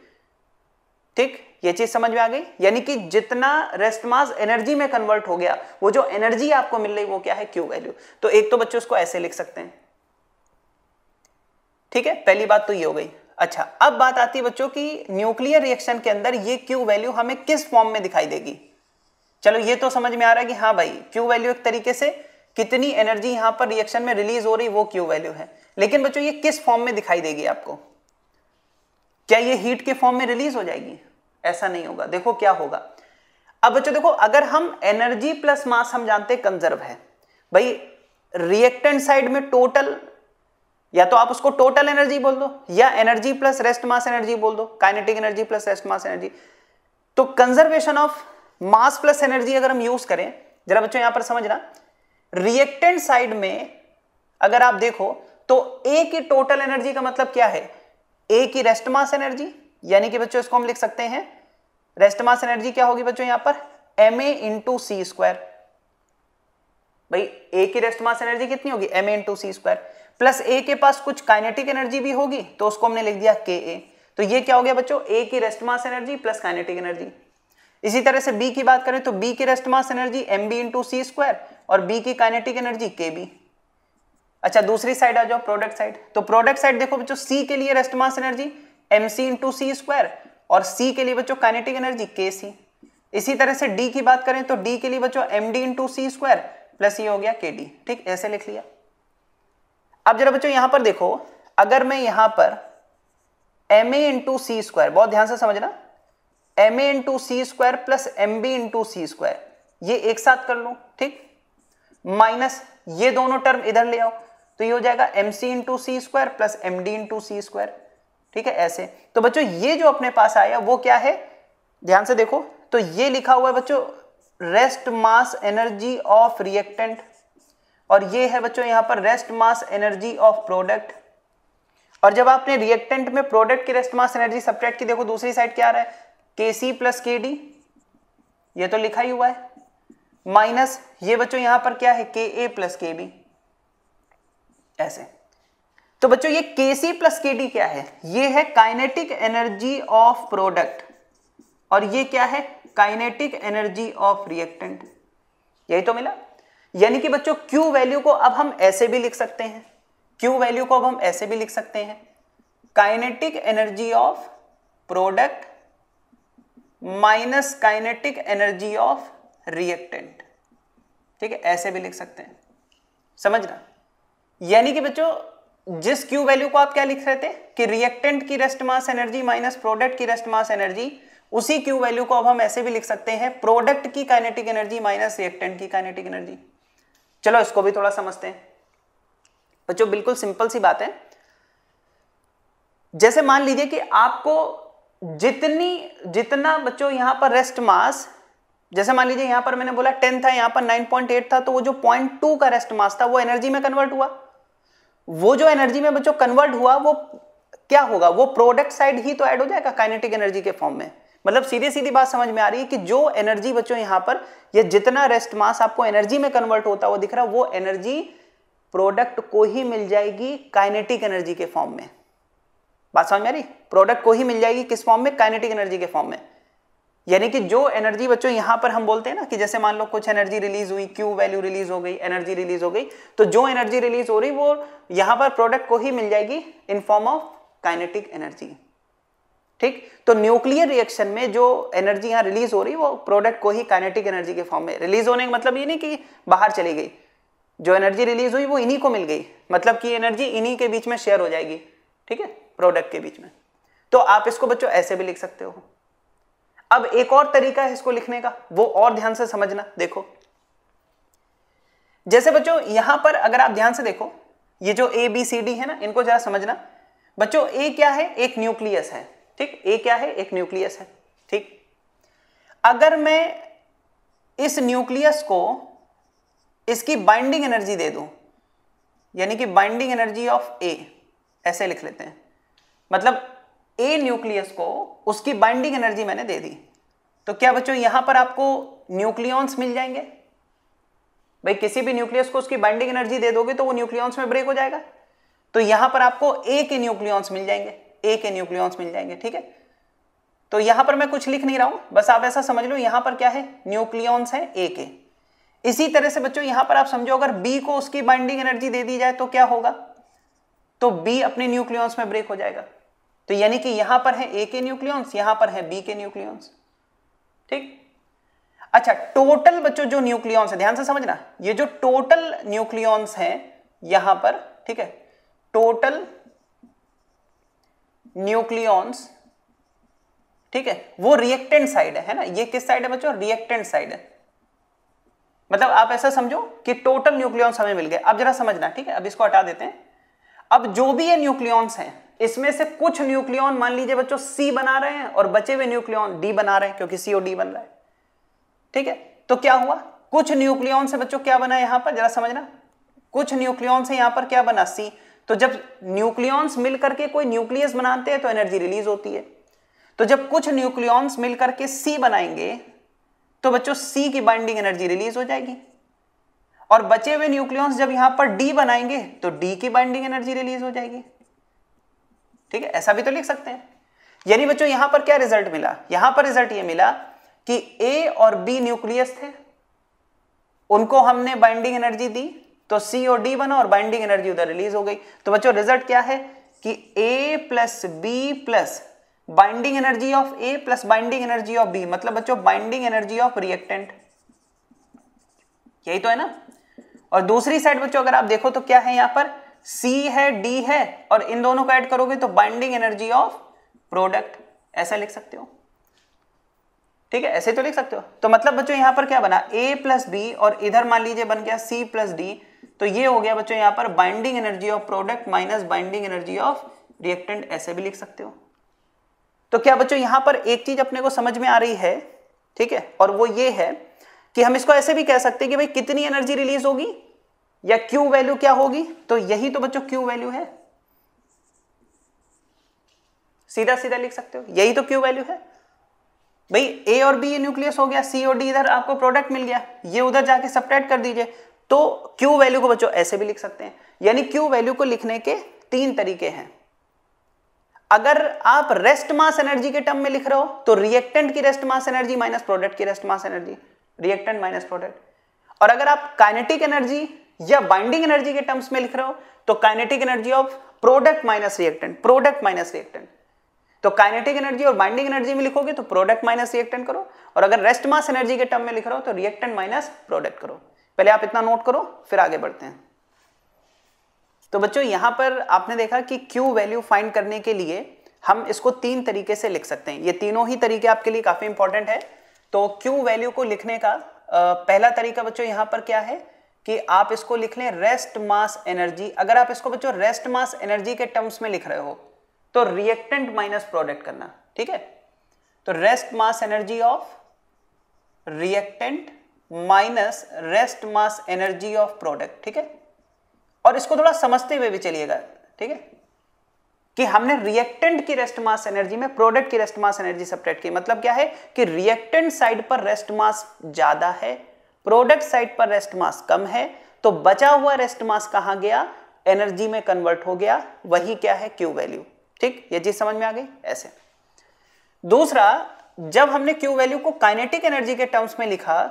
ठीक ये चीज समझ में आ गई यानी कि जितना रेस्ट मास एनर्जी में कन्वर्ट हो गया वो जो एनर्जी आपको मिल रही वो क्या है क्यू वैल्यू तो एक तो बच्चों उसको ऐसे लिख सकते हैं ठीक है पहली बात तो ये हो गई अच्छा अब बात आती है बच्चों की न्यूक्लियर रिएक्शन के अंदर ये क्यू वैल्यू हमें किस फॉर्म में दिखाई देगी चलो ये तो समझ में आ रहा है कि हाँ भाई क्यू वैल्यू एक तरीके से कितनी एनर्जी यहां पर रिएक्शन में रिलीज हो रही वो क्यू वैल्यू है लेकिन बच्चों ये किस फॉर्म में दिखाई देगी आपको क्या ये हीट के फॉर्म में रिलीज हो जाएगी ऐसा नहीं होगा देखो क्या होगा अब बच्चों देखो अगर हम एनर्जी प्लस मास हम जानते हैं कंजर्व है भाई रिएक्टेंट साइड में टोटल या तो आप उसको टोटल एनर्जी बोल दो या energy plus rest mass energy बोल दो kinetic energy plus rest mass energy तो conservation of mass plus energy अगर हम यूज करें जरा बच्चों यहां पर समझना रिएक्टेंट साइड में अगर आप देखो तो ए की टोटल एनर्जी का मतलब क्या है ए की रेस्ट मास एनर्जी यानी कि बच्चों इसको हम लिख सकते हैं रेस्ट मास एनर्जी क्या होगी बच्चों यहां पर M A into C square भाई ए की रेस्ट मास एनर्जी कितनी होगी M A into C square plus A के पास कुछ काइनेटिक एनर्जी भी होगी तो उसको हमने लिख दिया के ए तो ये क्या हो गया बच्चों ए की rest mass energy plus kinetic energy इसी तरह से बी की बात करें तो बी की rest mass energy M B into C square और बी की काइनेटिक एनर्जी के बी अच्छा दूसरी साइड आ जाओ प्रोडक्ट साइड तो प्रोडक्ट साइड देखो बच्चों सी के लिए rest mass energy M C into C square और सी के लिए बच्चों काइनेटिक एनर्जी के सी इसी तरह से डी की बात करें तो डी के लिए बच्चों M D into C square plus ये हो गया के डी ठीक ऐसे लिख लिया अब जरा बच्चों यहां पर देखो अगर मैं यहां पर M A into C square बहुत ध्यान से समझना M A into C square plus M B into C square ये एक साथ कर लो ठीक माइनस ये दोनों टर्म इधर ले आओ तो ये हो जाएगा M C into C square plus M D into C square ठीक है ऐसे तो बच्चों ये जो अपने पास आया वो क्या है ध्यान से देखो तो ये लिखा हुआ है बच्चों rest mass energy of reactant और ये है बच्चों यहां पर rest mass energy of product और जब आपने रिएक्टेंट में प्रोडक्ट की रेस्ट मास एनर्जी सब्ट्रैक्ट की देखो दूसरी साइड क्या आ रहा है के सी प्लस के डी ये तो लिखा ही हुआ है माइनस ये बच्चों यहां पर क्या है के ए प्लस के बी ऐसे तो बच्चों ये Kc प्लस के क्या है ये है काइनेटिक एनर्जी ऑफ प्रोडक्ट और ये क्या है काइनेटिक एनर्जी ऑफ रिएक्टेंट यही तो मिला यानी कि बच्चों Q वैल्यू को अब हम ऐसे भी लिख सकते हैं Q वैल्यू को अब हम ऐसे भी लिख सकते हैं kinetic energy of product minus kinetic energy of reactant ठीक है ऐसे भी लिख सकते हैं समझना यानी कि बच्चों जिस क्यू वैल्यू को आप क्या लिख रहे थे कि रिएक्टेंट की rest mass energy minus product की रेस्ट मास एनर्जी उसी क्यू वैल्यू को अब हम ऐसे भी लिख सकते हैं प्रोडक्ट की काइनेटिक एनर्जी माइनस रिएक्टेंट की काइनेटिक एनर्जी चलो इसको भी थोड़ा समझते हैं बच्चों बिल्कुल सिंपल सी बात है जैसे मान लीजिए कि आपको जितनी जितना बच्चों यहां पर रेस्ट मास जैसे मान लीजिए यहां पर मैंने बोला टेन था यहां पर नाइन पॉइंट एट था तो वो जो पॉइंट टू का रेस्ट मास था वो एनर्जी में कन्वर्ट हुआ वो जो एनर्जी में बच्चों कन्वर्ट हुआ वो क्या होगा वो प्रोडक्ट साइड ही तो ऐड हो जाएगा काइनेटिक एनर्जी के फॉर्म में मतलब सीधे सीधी बात समझ में आ रही है कि जो एनर्जी बच्चों यहां पर या जितना रेस्ट मास आपको एनर्जी में कन्वर्ट होता हुआ दिख रहा है वो एनर्जी प्रोडक्ट को ही मिल जाएगी काइनेटिक एनर्जी के फॉर्म में बात समझ में आ रही प्रोडक्ट को ही मिल जाएगी किस फॉर्म में काइनेटिक एनर्जी के फॉर्म में यानी कि जो एनर्जी बच्चों यहां पर हम बोलते हैं ना कि जैसे मान लो कुछ एनर्जी रिलीज हुई क्यू वैल्यू रिलीज हो गई एनर्जी रिलीज हो गई तो जो एनर्जी रिलीज हो रही वो यहां पर प्रोडक्ट को ही मिल जाएगी in form of kinetic energy ठीक तो न्यूक्लियर रिएक्शन में जो एनर्जी यहां रिलीज हो रही वो प्रोडक्ट को ही काइनेटिक एनर्जी के फॉर्म में रिलीज होने का मतलब ये नहीं कि बाहर चली गई जो एनर्जी रिलीज हुई वो इन्हीं को मिल गई मतलब कि एनर्जी इन्हीं के बीच में शेयर हो जाएगी ठीक है प्रोडक्ट के बीच में तो आप इसको बच्चों ऐसे भी लिख सकते हो अब एक और तरीका है इसको लिखने का वो और ध्यान से समझना देखो जैसे बच्चों यहां पर अगर आप ध्यान से देखो ये जो ए बी सी डी है ना इनको जरा समझना बच्चों ए क्या है एक न्यूक्लियस है ठीक ए क्या है एक न्यूक्लियस है ठीक अगर मैं इस न्यूक्लियस को इसकी बाइंडिंग एनर्जी दे दूं यानी कि बाइंडिंग एनर्जी ऑफ ए ऐसे लिख लेते हैं मतलब ए न्यूक्लियस को उसकी बाइंडिंग एनर्जी मैंने दे दी तो क्या बच्चों यहां पर आपको न्यूक्लियॉन्स मिल जाएंगे भाई किसी भी न्यूक्लियस को उसकी बाइंडिंग एनर्जी दे दोगे तो वो न्यूक्लियॉन्स में ब्रेक हो जाएगा तो यहां पर आपको ए के न्यूक्लियॉन्स मिल जाएंगे ए के न्यूक्लियॉन्स मिल जाएंगे ठीक है तो यहां पर मैं कुछ लिख नहीं रहा हूं बस आप ऐसा समझ लो यहां पर क्या है न्यूक्लियॉन्स है ए के इसी तरह से बच्चों यहां पर आप समझो अगर बी को उसकी बाइंडिंग एनर्जी दे दी जाए तो क्या होगा तो बी अपने न्यूक्लियॉन्स में ब्रेक हो जाएगा तो यानी कि यहां पर है ए के न्यूक्लियॉन्स यहां पर है बी के न्यूक्लियॉन्स ठीक अच्छा टोटल बच्चों जो न्यूक्लियॉन्स है ध्यान से समझना ये जो टोटल न्यूक्लियॉन्स है यहां पर ठीक है टोटल न्यूक्लियॉन्स ठीक है वो रिएक्टेंट साइड है, है ना ये किस साइड है बच्चों रिएक्टेंट साइड है मतलब आप ऐसा समझो कि टोटल न्यूक्लियॉन्स हमें मिल गए अब जरा समझना ठीक है अब इसको हटा देते हैं अब जो भी ये न्यूक्लियॉन्स हैं इसमें से कुछ न्यूक्लियॉन मान लीजिए बच्चों सी बना रहे हैं और बचे हुए न्यूक्लियॉन डी बना रहे हैं क्योंकि सीओ डी बन रहा है ठीक है तो क्या हुआ कुछ न्यूक्लियॉन से बच्चों क्या बना यहां पर जरा समझना कुछ न्यूक्लियॉन से यहां पर क्या बना सी तो जब न्यूक्लियॉन्स मिलकर करके कोई न्यूक्लियस बनाते हैं तो एनर्जी रिलीज होती है तो जब कुछ न्यूक्लियॉन्स मिलकर के सी बनाएंगे तो बच्चों सी की बाइंडिंग एनर्जी रिलीज हो जाएगी और बचे हुए न्यूक्लियॉन्स जब यहां पर डी बनाएंगे तो डी की बाइंडिंग एनर्जी रिलीज हो जाएगी ठीक है ऐसा भी तो लिख सकते हैं यानी बच्चों यहां पर क्या रिजल्ट मिला यहां पर रिजल्ट ये मिला कि ए और बी न्यूक्लियस थे उनको हमने बाइंडिंग एनर्जी दी तो सी और डी बना और बाइंडिंग एनर्जी उधर रिलीज हो गई तो बच्चों रिजल्ट क्या है कि A plus B plus binding energy of A plus binding energy of B मतलब बच्चों बाइंडिंग एनर्जी ऑफ रिएक्टेंट यही तो है ना और दूसरी साइड बच्चों अगर आप देखो तो क्या है यहां पर सी है डी है और इन दोनों को ऐड करोगे तो बाइंडिंग एनर्जी ऑफ प्रोडक्ट ऐसा लिख सकते हो ठीक है ऐसे तो लिख सकते हो तो मतलब बच्चों यहां पर क्या बना ए प्लस बी और इधर मान लीजिए बन गया सी प्लस डी तो ये हो गया बच्चों यहां पर binding energy of product minus binding energy of reactant ऐसे भी लिख सकते हो तो क्या बच्चों यहां पर एक चीज अपने को समझ में आ रही है ठीक है और वो ये है कि हम इसको ऐसे भी कह सकते हैं कि भाई कितनी एनर्जी रिलीज होगी या क्यू वैल्यू क्या होगी तो यही तो बच्चों क्यू वैल्यू है सीधा सीधा लिख सकते हो यही तो क्यू वैल्यू है भाई ए और बी ये न्यूक्लियस हो गया सी और डी इधर आपको प्रोडक्ट मिल गया ये उधर जाके सपरेट कर दीजिए तो क्यू वैल्यू को बच्चों ऐसे भी लिख सकते हैं यानी क्यू वैल्यू को लिखने के तीन तरीके हैं अगर आप रेस्ट मास एनर्जी के टर्म में लिख रहे हो तो रिएक्टेंट की rest mass energy minus product की rest mass energy reactant minus product और अगर आप काइनेटिक एनर्जी या बाइंडिंग एनर्जी के टर्म्स में लिख रहे हो तो kinetic energy of product minus reactant product minus reactant तो काइनेटिक एनर्जी और बाइंडिंग एनर्जी में लिखोगे तो प्रोडक्ट माइनस रिएक्टेंट करो और अगर रेस्ट मास एनर्जी के टर्म में लिख रहे हो तो रिएक्टेंट माइनस प्रोडक्ट करो पहले आप इतना नोट करो फिर आगे बढ़ते हैं तो बच्चों यहां पर आपने देखा कि क्यू वैल्यू फाइंड करने के लिए हम इसको तीन तरीके से लिख सकते हैं ये तीनों ही तरीके आपके लिए काफी इंपॉर्टेंट है तो क्यू वैल्यू को लिखने का पहला तरीका बच्चों यहां पर क्या है कि आप इसको लिख लें रेस्ट मास एनर्जी अगर आप इसको बच्चों रेस्ट मास एनर्जी के टर्म्स में लिख रहे हो तो रिएक्टेंट माइनस प्रोडक्ट करना ठीक है तो rest mass energy of reactant minus rest mass energy of product ठीक है और इसको थोड़ा समझते हुए भी चलिएगा ठीक है कि हमने रिएक्टेंट की रेस्ट मास एनर्जी में प्रोडक्ट की रेस्ट मास एनर्जी सपरेट की मतलब क्या है कि रिएक्टेंट साइड पर रेस्ट मास ज्यादा है प्रोडक्ट साइड पर रेस्ट मास कम है तो बचा हुआ रेस्ट मास कहा गया एनर्जी में कन्वर्ट हो गया वही क्या है क्यू वैल्यू ठीक ये चीज समझ में आ गई ऐसे दूसरा जब हमने क्यू वैल्यू को काइनेटिक एनर्जी के टर्म्स में लिखा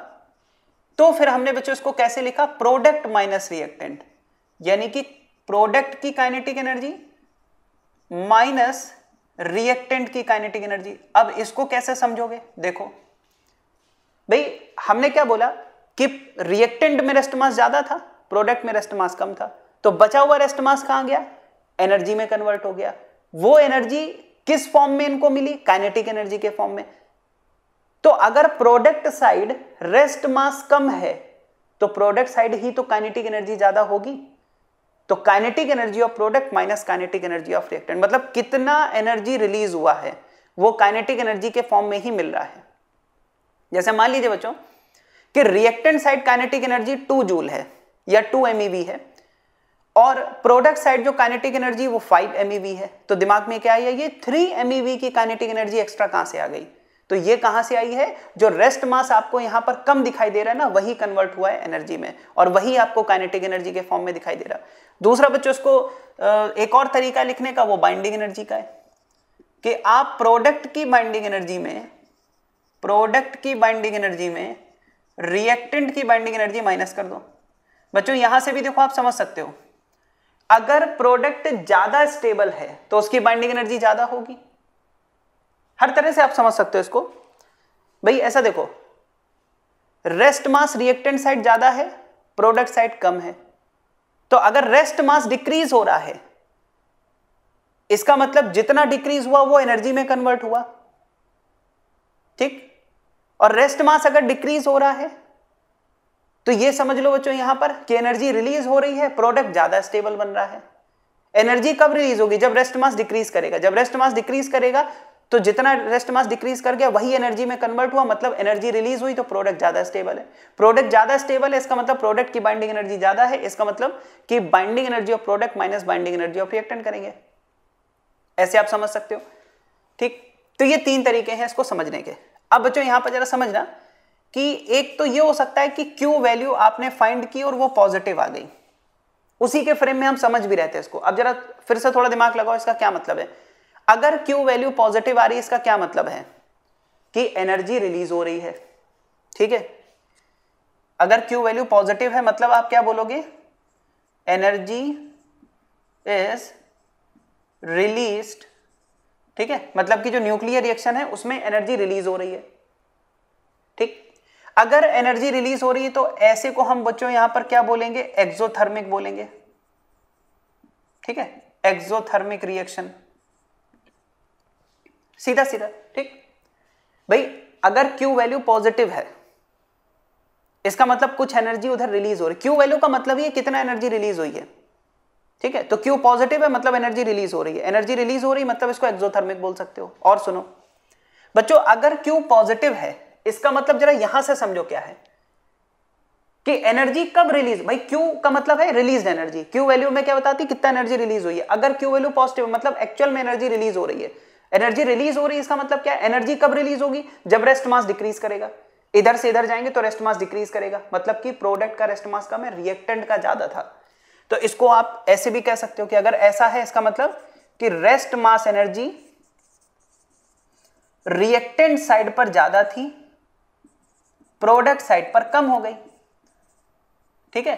तो फिर हमने बच्चों इसको कैसे लिखा प्रोडक्ट माइनस रिएक्टेंट यानी कि प्रोडक्ट की काइनेटिक एनर्जी माइनस रिएक्टेंट की काइनेटिक एनर्जी अब इसको कैसे समझोगे देखो भाई हमने क्या बोला कि रिएक्टेंट में रेस्ट मास ज्यादा था प्रोडक्ट में रेस्ट मास कम था तो बचा हुआ रेस्ट मास कहां गया एनर्जी में कन्वर्ट हो गया वो एनर्जी किस फॉर्म में इनको मिली काइनेटिक एनर्जी के फॉर्म में तो अगर प्रोडक्ट साइड रेस्ट मास कम है तो प्रोडक्ट साइड ही तो काइनेटिक एनर्जी ज्यादा होगी तो kinetic energy of product minus kinetic energy of reactant मतलब कितना एनर्जी रिलीज हुआ है वो काइनेटिक एनर्जी के फॉर्म में ही मिल रहा है जैसे मान लीजिए बच्चों कि reactant side kinetic energy two joule है या टू एम e है और प्रोडक्ट साइड जो काइनेटिक एनर्जी वो फाइव एम e है तो दिमाग में क्या आया ये थ्री एम e की काइनेटिक एनर्जी एक्स्ट्रा कहां से आ गई तो ये कहां से आई है जो रेस्ट मास आपको यहां पर कम दिखाई दे रहा है ना वही कन्वर्ट हुआ है एनर्जी में और वही आपको काइनेटिक एनर्जी के फॉर्म में दिखाई दे रहा दूसरा बच्चों इसको एक और तरीका लिखने का वो बाइंडिंग एनर्जी का है कि आप प्रोडक्ट की बाइंडिंग एनर्जी में प्रोडक्ट की बाइंडिंग एनर्जी में रिएक्टेंट की बाइंडिंग एनर्जी माइनस कर दो बच्चों यहां से भी देखो आप समझ सकते हो अगर प्रोडक्ट ज्यादा स्टेबल है तो उसकी बाइंडिंग एनर्जी ज्यादा होगी हर तरह से आप समझ सकते हो इसको भाई ऐसा देखो रेस्ट मास रिएक्टेंट साइड ज्यादा है प्रोडक्ट साइड कम है तो अगर रेस्ट मास डिक्रीज हो रहा है इसका मतलब जितना डिक्रीज हुआ वो एनर्जी में कन्वर्ट हुआ ठीक और रेस्ट मास अगर डिक्रीज हो रहा है तो ये समझ लो बच्चों यहां पर कि एनर्जी रिलीज हो रही है प्रोडक्ट ज्यादा स्टेबल बन रहा है एनर्जी कब रिलीज होगी जब रेस्ट मास डिक्रीज करेगा जब रेस्ट मास डिक्रीज करेगा तो जितना रेस्ट मास डिक्रीज कर गया वही एनर्जी में कन्वर्ट हुआ मतलब एनर्जी रिलीज हुई तो प्रोडक्ट ज्यादा स्टेबल है प्रोडक्ट ज्यादा स्टेबल है इसका मतलब प्रोडक्ट की बाइंडिंग एनर्जी ज्यादा है इसका मतलब कि binding energy of product minus binding energy of reactant करेंगे ऐसे आप समझ सकते हो ठीक तो ये तीन तरीके हैं इसको समझने के अब बच्चों यहां पर जरा समझना कि एक तो ये हो सकता है कि क्यू वैल्यू आपने फाइंड की और वो पॉजिटिव आ गई उसी के फ्रेम में हम समझ भी रहते हैं इसको अब जरा फिर से थोड़ा दिमाग लगाओ इसका क्या मतलब है अगर क्यू वैल्यू पॉजिटिव आ रही है इसका क्या मतलब है कि एनर्जी रिलीज हो रही है ठीक है अगर क्यू वैल्यू पॉजिटिव है मतलब आप क्या बोलोगे एनर्जी इज रिलीज्ड ठीक है मतलब कि जो न्यूक्लियर रिएक्शन है उसमें एनर्जी रिलीज हो रही है ठीक अगर एनर्जी रिलीज हो रही है तो ऐसे को हम बच्चों यहां पर क्या बोलेंगे एक्सोथर्मिक बोलेंगे ठीक है एक्सोथर्मिक रिएक्शन सीधा सीधा ठीक भाई अगर क्यू वैल्यू पॉजिटिव है इसका मतलब कुछ एनर्जी उधर रिलीज हो रही है क्यू वैल्यू का मतलब ये कितना एनर्जी रिलीज हुई है ठीक है तो क्यू पॉजिटिव है मतलब एनर्जी रिलीज हो रही है एनर्जी रिलीज हो रही है मतलब इसको एक्सोथर्मिक बोल सकते हो और सुनो बच्चों अगर क्यू पॉजिटिव है इसका मतलब जरा यहां से समझो क्या है कि एनर्जी कब रिलीज भाई क्यू का मतलब है रिलीज एनर्जी क्यू वैल्यू में क्या बताती कितना एनर्जी रिलीज हुई है अगर क्यू वैल्यू पॉजिटिव मतलब एक्चुअल में एनर्जी रिलीज हो रही है एनर्जी रिलीज हो रही है इसका मतलब क्या है एनर्जी कब रिलीज होगी जब रेस्ट मास डिक्रीज करेगा इधर से इधर जाएंगे तो रेस्ट मास डिक्रीज करेगा मतलब कि प्रोडक्ट का रेस्ट मास कम है रिएक्टेंट का ज्यादा था तो इसको आप ऐसे भी कह सकते हो कि अगर ऐसा है इसका मतलब कि rest mass energy reactant side पर ज्यादा थी प्रोडक्ट साइड पर कम हो गई ठीक है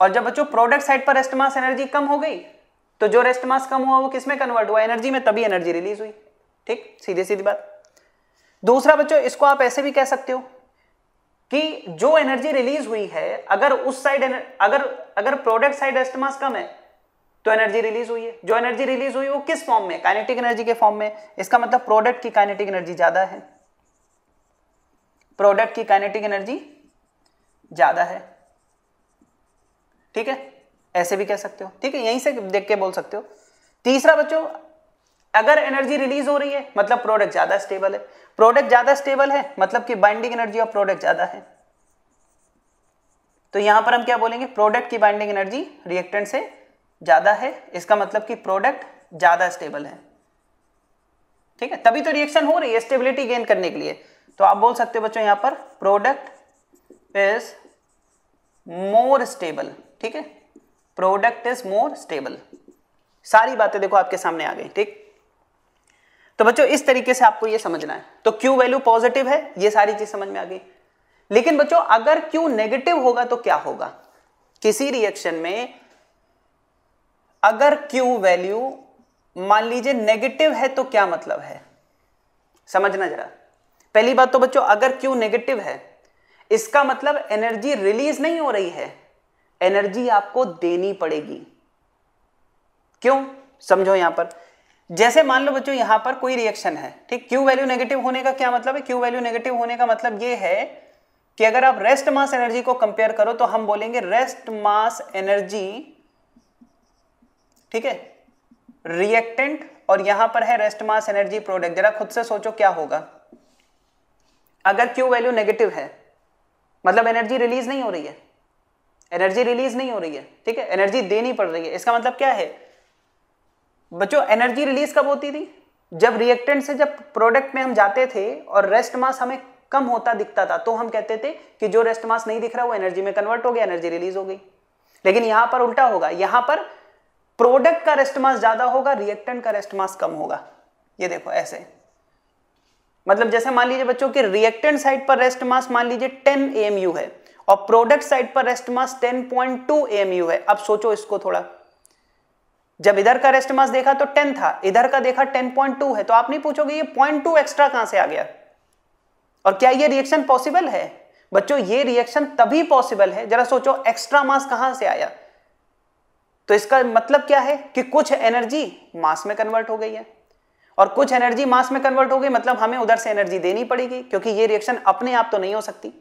और जब बच्चों प्रोडक्ट साइड पर रेस्ट मास एनर्जी कम हो गई तो जो रेस्ट मास कम हुआ वो किसमें कन्वर्ट हुआ एनर्जी में तभी एनर्जी रिलीज हुई ठीक सीधे सीधी बात दूसरा बच्चों इसको आप ऐसे भी कह सकते हो कि जो एनर्जी रिलीज हुई है अगर उस साइड अगर अगर प्रोडक्ट साइड एस्टमास कम है तो एनर्जी रिलीज हुई है जो एनर्जी रिलीज हुई वो किस फॉर्म में काइनेटिक एनर्जी के फॉर्म में इसका मतलब प्रोडक्ट की काइनेटिक एनर्जी ज्यादा है प्रोडक्ट की काइनेटिक एनर्जी ज्यादा है ठीक है ऐसे भी कह सकते हो ठीक है यहीं से देख के बोल सकते हो तीसरा बच्चों अगर एनर्जी रिलीज हो रही है मतलब प्रोडक्ट ज्यादा स्टेबल है प्रोडक्ट ज्यादा स्टेबल है मतलब कि बाइंडिंग एनर्जी ऑफ प्रोडक्ट ज्यादा है तो यहां पर हम क्या बोलेंगे प्रोडक्ट की बाइंडिंग एनर्जी रिएक्टेंट से ज्यादा है इसका मतलब कि प्रोडक्ट ज्यादा स्टेबल है ठीक है तभी तो रिएक्शन हो रही है स्टेबिलिटी गेन करने के लिए तो आप बोल सकते हो बच्चों यहां पर प्रोडक्ट इज मोर स्टेबल ठीक है प्रोडक्ट इज मोर स्टेबल सारी बातें देखो आपके सामने आ गई ठीक तो बच्चों इस तरीके से आपको यह समझना है तो क्यू वैल्यू पॉजिटिव है यह सारी चीज समझ में आ गई लेकिन बच्चों अगर क्यू नेगेटिव होगा तो क्या होगा किसी रिएक्शन में अगर क्यू वैल्यू मान लीजिए नेगेटिव है तो क्या मतलब है समझना जरा पहली बात तो बच्चों अगर क्यू नेगेटिव है इसका मतलब एनर्जी रिलीज नहीं हो रही है एनर्जी आपको देनी पड़ेगी क्यों समझो यहां पर जैसे मान लो बच्चों यहां पर कोई रिएक्शन है ठीक क्यू वैल्यू नेगेटिव होने का क्या मतलब है क्यू वैल्यू नेगेटिव होने का मतलब यह है कि अगर आप रेस्ट मास एनर्जी को कंपेयर करो तो हम बोलेंगे रेस्ट मास एनर्जी ठीक है रिएक्टेंट और यहां पर है रेस्ट मास एनर्जी प्रोडक्ट जरा खुद से सोचो क्या होगा अगर क्यू वैल्यू नेगेटिव है मतलब एनर्जी रिलीज नहीं हो रही है एनर्जी रिलीज नहीं हो रही है ठीक है एनर्जी देनी पड़ रही है इसका मतलब क्या है बच्चों एनर्जी रिलीज कब होती थी जब रिएक्टेंट से जब प्रोडक्ट में हम जाते थे और रेस्ट मास हमें कम होता दिखता था तो हम कहते थे कि जो रेस्ट मास नहीं दिख रहा वो एनर्जी में कन्वर्ट हो गया एनर्जी रिलीज हो गई लेकिन यहां पर उल्टा होगा यहां पर प्रोडक्ट का रेस्ट मास ज्यादा होगा रिएक्टेंट का रेस्ट मास कम होगा ये देखो ऐसे मतलब जैसे मान लीजिए बच्चों की रिएक्टेंट साइड पर रेस्ट मास मान लीजिए टेन एम है और प्रोडक्ट साइड पर रेस्ट मास टेन पॉइंट है अब सोचो इसको थोड़ा जब इधर का रेस्ट मास देखा तो 10 था इधर का देखा 10.2 है तो आप नहीं पूछोगे ये 0.2 एक्स्ट्रा कहां से आ गया और क्या ये रिएक्शन पॉसिबल है बच्चों ये रिएक्शन तभी पॉसिबल है जरा सोचो एक्स्ट्रा मास कहां से आया तो इसका मतलब क्या है कि कुछ एनर्जी मास में कन्वर्ट हो गई है और कुछ एनर्जी मास में कन्वर्ट हो गई मतलब हमें उधर से एनर्जी देनी पड़ेगी क्योंकि ये रिएक्शन अपने आप तो नहीं हो सकती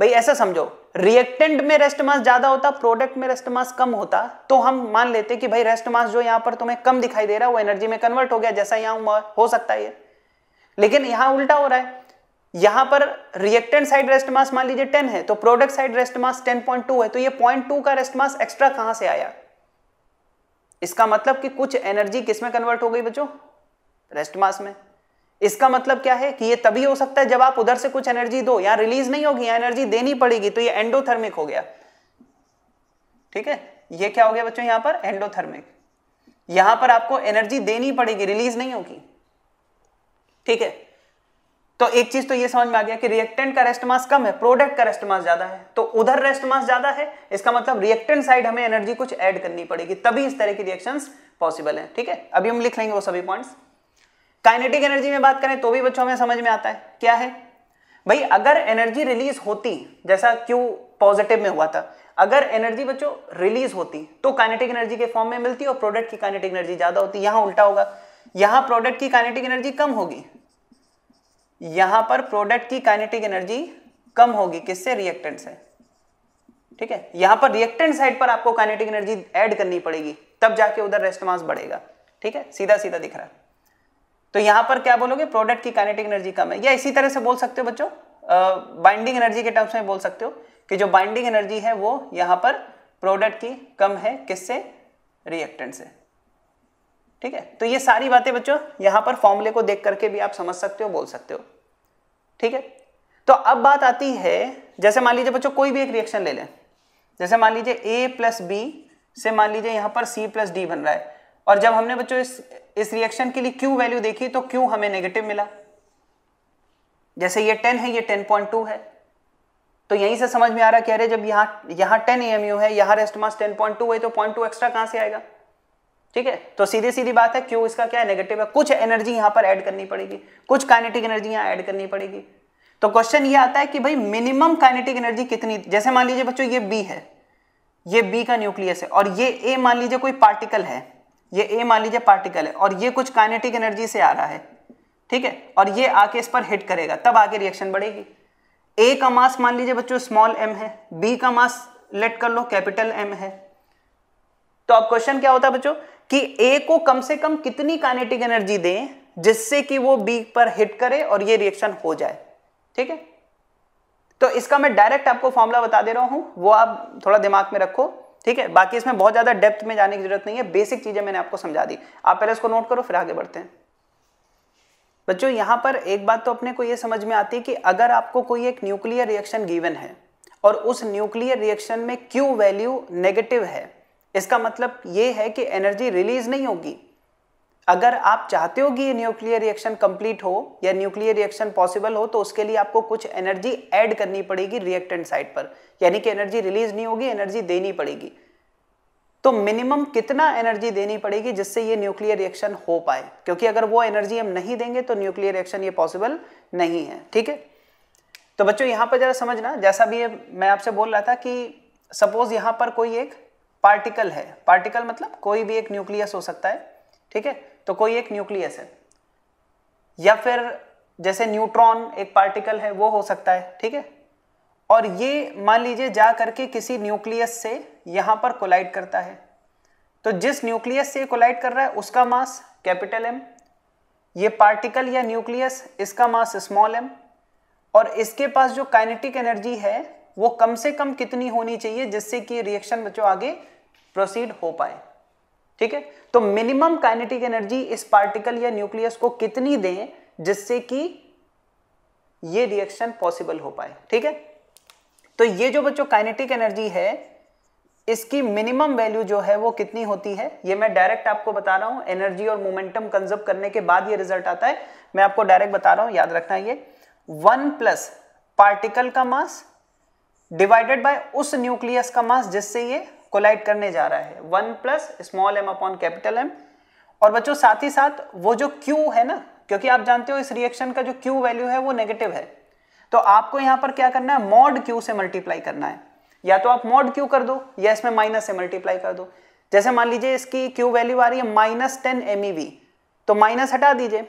भाई ऐसा समझो रिएक्टेंट में रेस्ट मास ज्यादा होता प्रोडक्ट में रेस्ट मास कम होता तो हम मान लेते कि भाई रेस्ट मास जो यहां पर तुम्हें कम दिखाई दे रहा है वो एनर्जी में कन्वर्ट हो गया जैसा यहां हो सकता है लेकिन यहां उल्टा हो रहा है यहां पर रिएक्टेंट साइड रेस्ट मास मान लीजिए टेन है तो product side rest mass ten point two है तो ये टू का रेस्ट मास एक्स्ट्रा कहां से आया इसका मतलब कि कुछ एनर्जी किसमें कन्वर्ट हो गई बच्चों रेस्ट मास में इसका मतलब क्या है कि ये तभी हो सकता है जब आप उधर से कुछ एनर्जी दो यहाँ रिलीज नहीं होगी यहाँ एनर्जी देनी पड़ेगी तो ये एंडोथर्मिक हो गया ठीक है ये क्या हो गया बच्चों यहां पर एंडोथर्मिक यहां पर आपको एनर्जी देनी पड़ेगी रिलीज नहीं होगी ठीक है तो एक चीज तो ये समझ में आ गया कि रिएक्टेंट का रेस्ट मास कम है प्रोडक्ट का रेस्ट मास ज्यादा है तो उधर रेस्ट मास ज्यादा है इसका मतलब रिएक्टेंट साइड हमें एनर्जी कुछ ऐड करनी पड़ेगी तभी इस तरह की रिएक्शंस पॉसिबल है ठीक है अभी हम लिख लेंगे वो सभी पॉइंट्स काइनेटिक एनर्जी में बात करें तो भी बच्चों में समझ में आता है क्या है भाई अगर एनर्जी रिलीज होती जैसा क्यू पॉजिटिव में हुआ था अगर एनर्जी बच्चों रिलीज होती तो काइनेटिक एनर्जी के फॉर्म में मिलती और प्रोडक्ट की काइनेटिक एनर्जी ज्यादा होती यहां उल्टा होगा यहां प्रोडक्ट की काइनेटिक एनर्जी कम होगी यहां पर प्रोडक्ट की काइनेटिक एनर्जी कम होगी किससे रिएक्टेंट से ठीक है यहां पर रिएक्टेंट साइड पर आपको काइनेटिक एनर्जी ऐड करनी पड़ेगी तब जाके उधर रेस्ट मास बढ़ेगा ठीक है सीधा सीधा दिख रहा है तो यहां पर क्या बोलोगे प्रोडक्ट की काइनेटिक एनर्जी कम है या इसी तरह से बोल सकते हो बच्चों बाइंडिंग एनर्जी के टर्म्स में बोल सकते हो कि जो बाइंडिंग एनर्जी है वो यहाँ पर प्रोडक्ट की कम है किससे रिएक्टेंट से ठीक है तो ये सारी बातें बच्चों यहाँ पर फॉर्मूले को देख करके भी आप समझ सकते हो बोल सकते हो ठीक है तो अब बात आती है जैसे मान लीजिए बच्चों कोई भी एक रिएक्शन ले लें जैसे मान लीजिए ए प्लस बी से मान लीजिए यहां पर सी प्लस डी बन रहा है और जब हमने बच्चों इस इस रिएक्शन के लिए क्यू वैल्यू देखी तो क्यू हमें नेगेटिव मिला जैसे ये टेन है ये टेन पॉइंट टू है तो यहीं से समझ में आ रहा कि अरे जब यहां यहां टेन ए है यहाँ rest mass ten point two है तो पॉइंट टू एक्स्ट्रा कहां से आएगा ठीक है तो सीधे सीधी बात है क्यू इसका क्या है नेगेटिव है कुछ एनर्जी यहां पर एड करनी पड़ेगी कुछ काइनेटिक एनर्जी यहां एड करनी पड़ेगी तो क्वेश्चन ये आता है कि भाई मिनिमम काइनेटिक एनर्जी कितनी जैसे मान लीजिए बच्चों ये बी है ये बी का न्यूक्लियस है और ये ए मान लीजिए कोई पार्टिकल है ये ए मान लीजिए पार्टिकल है और ये कुछ काइनेटिक एनर्जी से आ रहा है ठीक है और ये आके इस पर हिट करेगा तब आगे रिएक्शन बढ़ेगी ए का मास मान लीजिए बच्चों स्मॉल एम है बी का मास लेट कर लो कैपिटल एम है तो अब क्वेश्चन क्या होता है बच्चों कि ए को कम से कम कितनी काइनेटिक एनर्जी दें जिससे कि वो बी पर हिट करे और ये रिएक्शन हो जाए ठीक है तो इसका मैं डायरेक्ट आपको फॉर्मूला बता दे रहा हूं वो आप थोड़ा दिमाग में रखो ठीक है बाकी इसमें बहुत ज़्यादा डेप्थ में जाने की जरूरत नहीं है बेसिक चीज़ें मैंने आपको समझा दी आप पहले इसको नोट करो फिर आगे बढ़ते हैं बच्चों यहां पर एक बात तो अपने को यह समझ में आती है कि अगर आपको कोई एक न्यूक्लियर रिएक्शन गिवन है और उस न्यूक्लियर रिएक्शन में क्यू वैल्यू नेगेटिव है इसका मतलब यह है कि एनर्जी रिलीज नहीं होगी अगर आप चाहते हो कि ये न्यूक्लियर रिएक्शन कंप्लीट हो या न्यूक्लियर रिएक्शन पॉसिबल हो तो उसके लिए आपको कुछ एनर्जी ऐड करनी पड़ेगी रिएक्टेंट साइड पर यानी कि एनर्जी रिलीज नहीं होगी एनर्जी देनी पड़ेगी तो मिनिमम कितना एनर्जी देनी पड़ेगी जिससे ये न्यूक्लियर रिएक्शन हो पाए क्योंकि अगर वो एनर्जी हम नहीं देंगे तो न्यूक्लियर रिएक्शन ये पॉसिबल नहीं है ठीक है तो बच्चों यहाँ पर जरा समझना जैसा भी मैं आपसे बोल रहा था कि सपोज यहाँ पर कोई एक पार्टिकल है पार्टिकल मतलब कोई भी एक न्यूक्लियस हो सकता है ठीक है तो कोई एक न्यूक्लियस है या फिर जैसे न्यूट्रॉन एक पार्टिकल है वो हो सकता है ठीक है और ये मान लीजिए जा करके किसी न्यूक्लियस से यहाँ पर कोलाइड करता है तो जिस न्यूक्लियस से कोलाइड कर रहा है उसका मास कैपिटल एम ये पार्टिकल या न्यूक्लियस इसका मास स्मॉल एम और इसके पास जो काइनेटिक एनर्जी है वो कम से कम कितनी होनी चाहिए जिससे कि रिएक्शन बच्चों आगे प्रोसीड हो पाए ठीक है तो मिनिमम काइनेटिक एनर्जी इस पार्टिकल या न्यूक्लियस को कितनी दें जिससे कि ये रिएक्शन पॉसिबल हो पाए ठीक है तो ये जो बच्चों काइनेटिक एनर्जी है इसकी मिनिमम वैल्यू जो है वो कितनी होती है ये मैं डायरेक्ट आपको बता रहा हूं एनर्जी और मोमेंटम कंजर्व करने के बाद ये रिजल्ट आता है मैं आपको डायरेक्ट बता रहा हूं याद रखना ये वन प्लस पार्टिकल का मास डिवाइडेड बाय उस न्यूक्लियस का मास जिससे ये कोलाइड करने जा रहा है one plus small M upon capital M और बच्चों साथ ही साथ वो जो क्यू है ना क्योंकि आप जानते हो इस रिएक्शन का जो क्यू वैल्यू है वो नेगेटिव है तो आपको यहां पर क्या करना है मॉड क्यू से मल्टीप्लाई करना है या तो आप मॉड क्यू कर दो या इसमें माइनस से मल्टीप्लाई कर दो जैसे मान लीजिए इसकी क्यू वैल्यू आ रही है माइनस टेन एम तो माइनस हटा दीजिए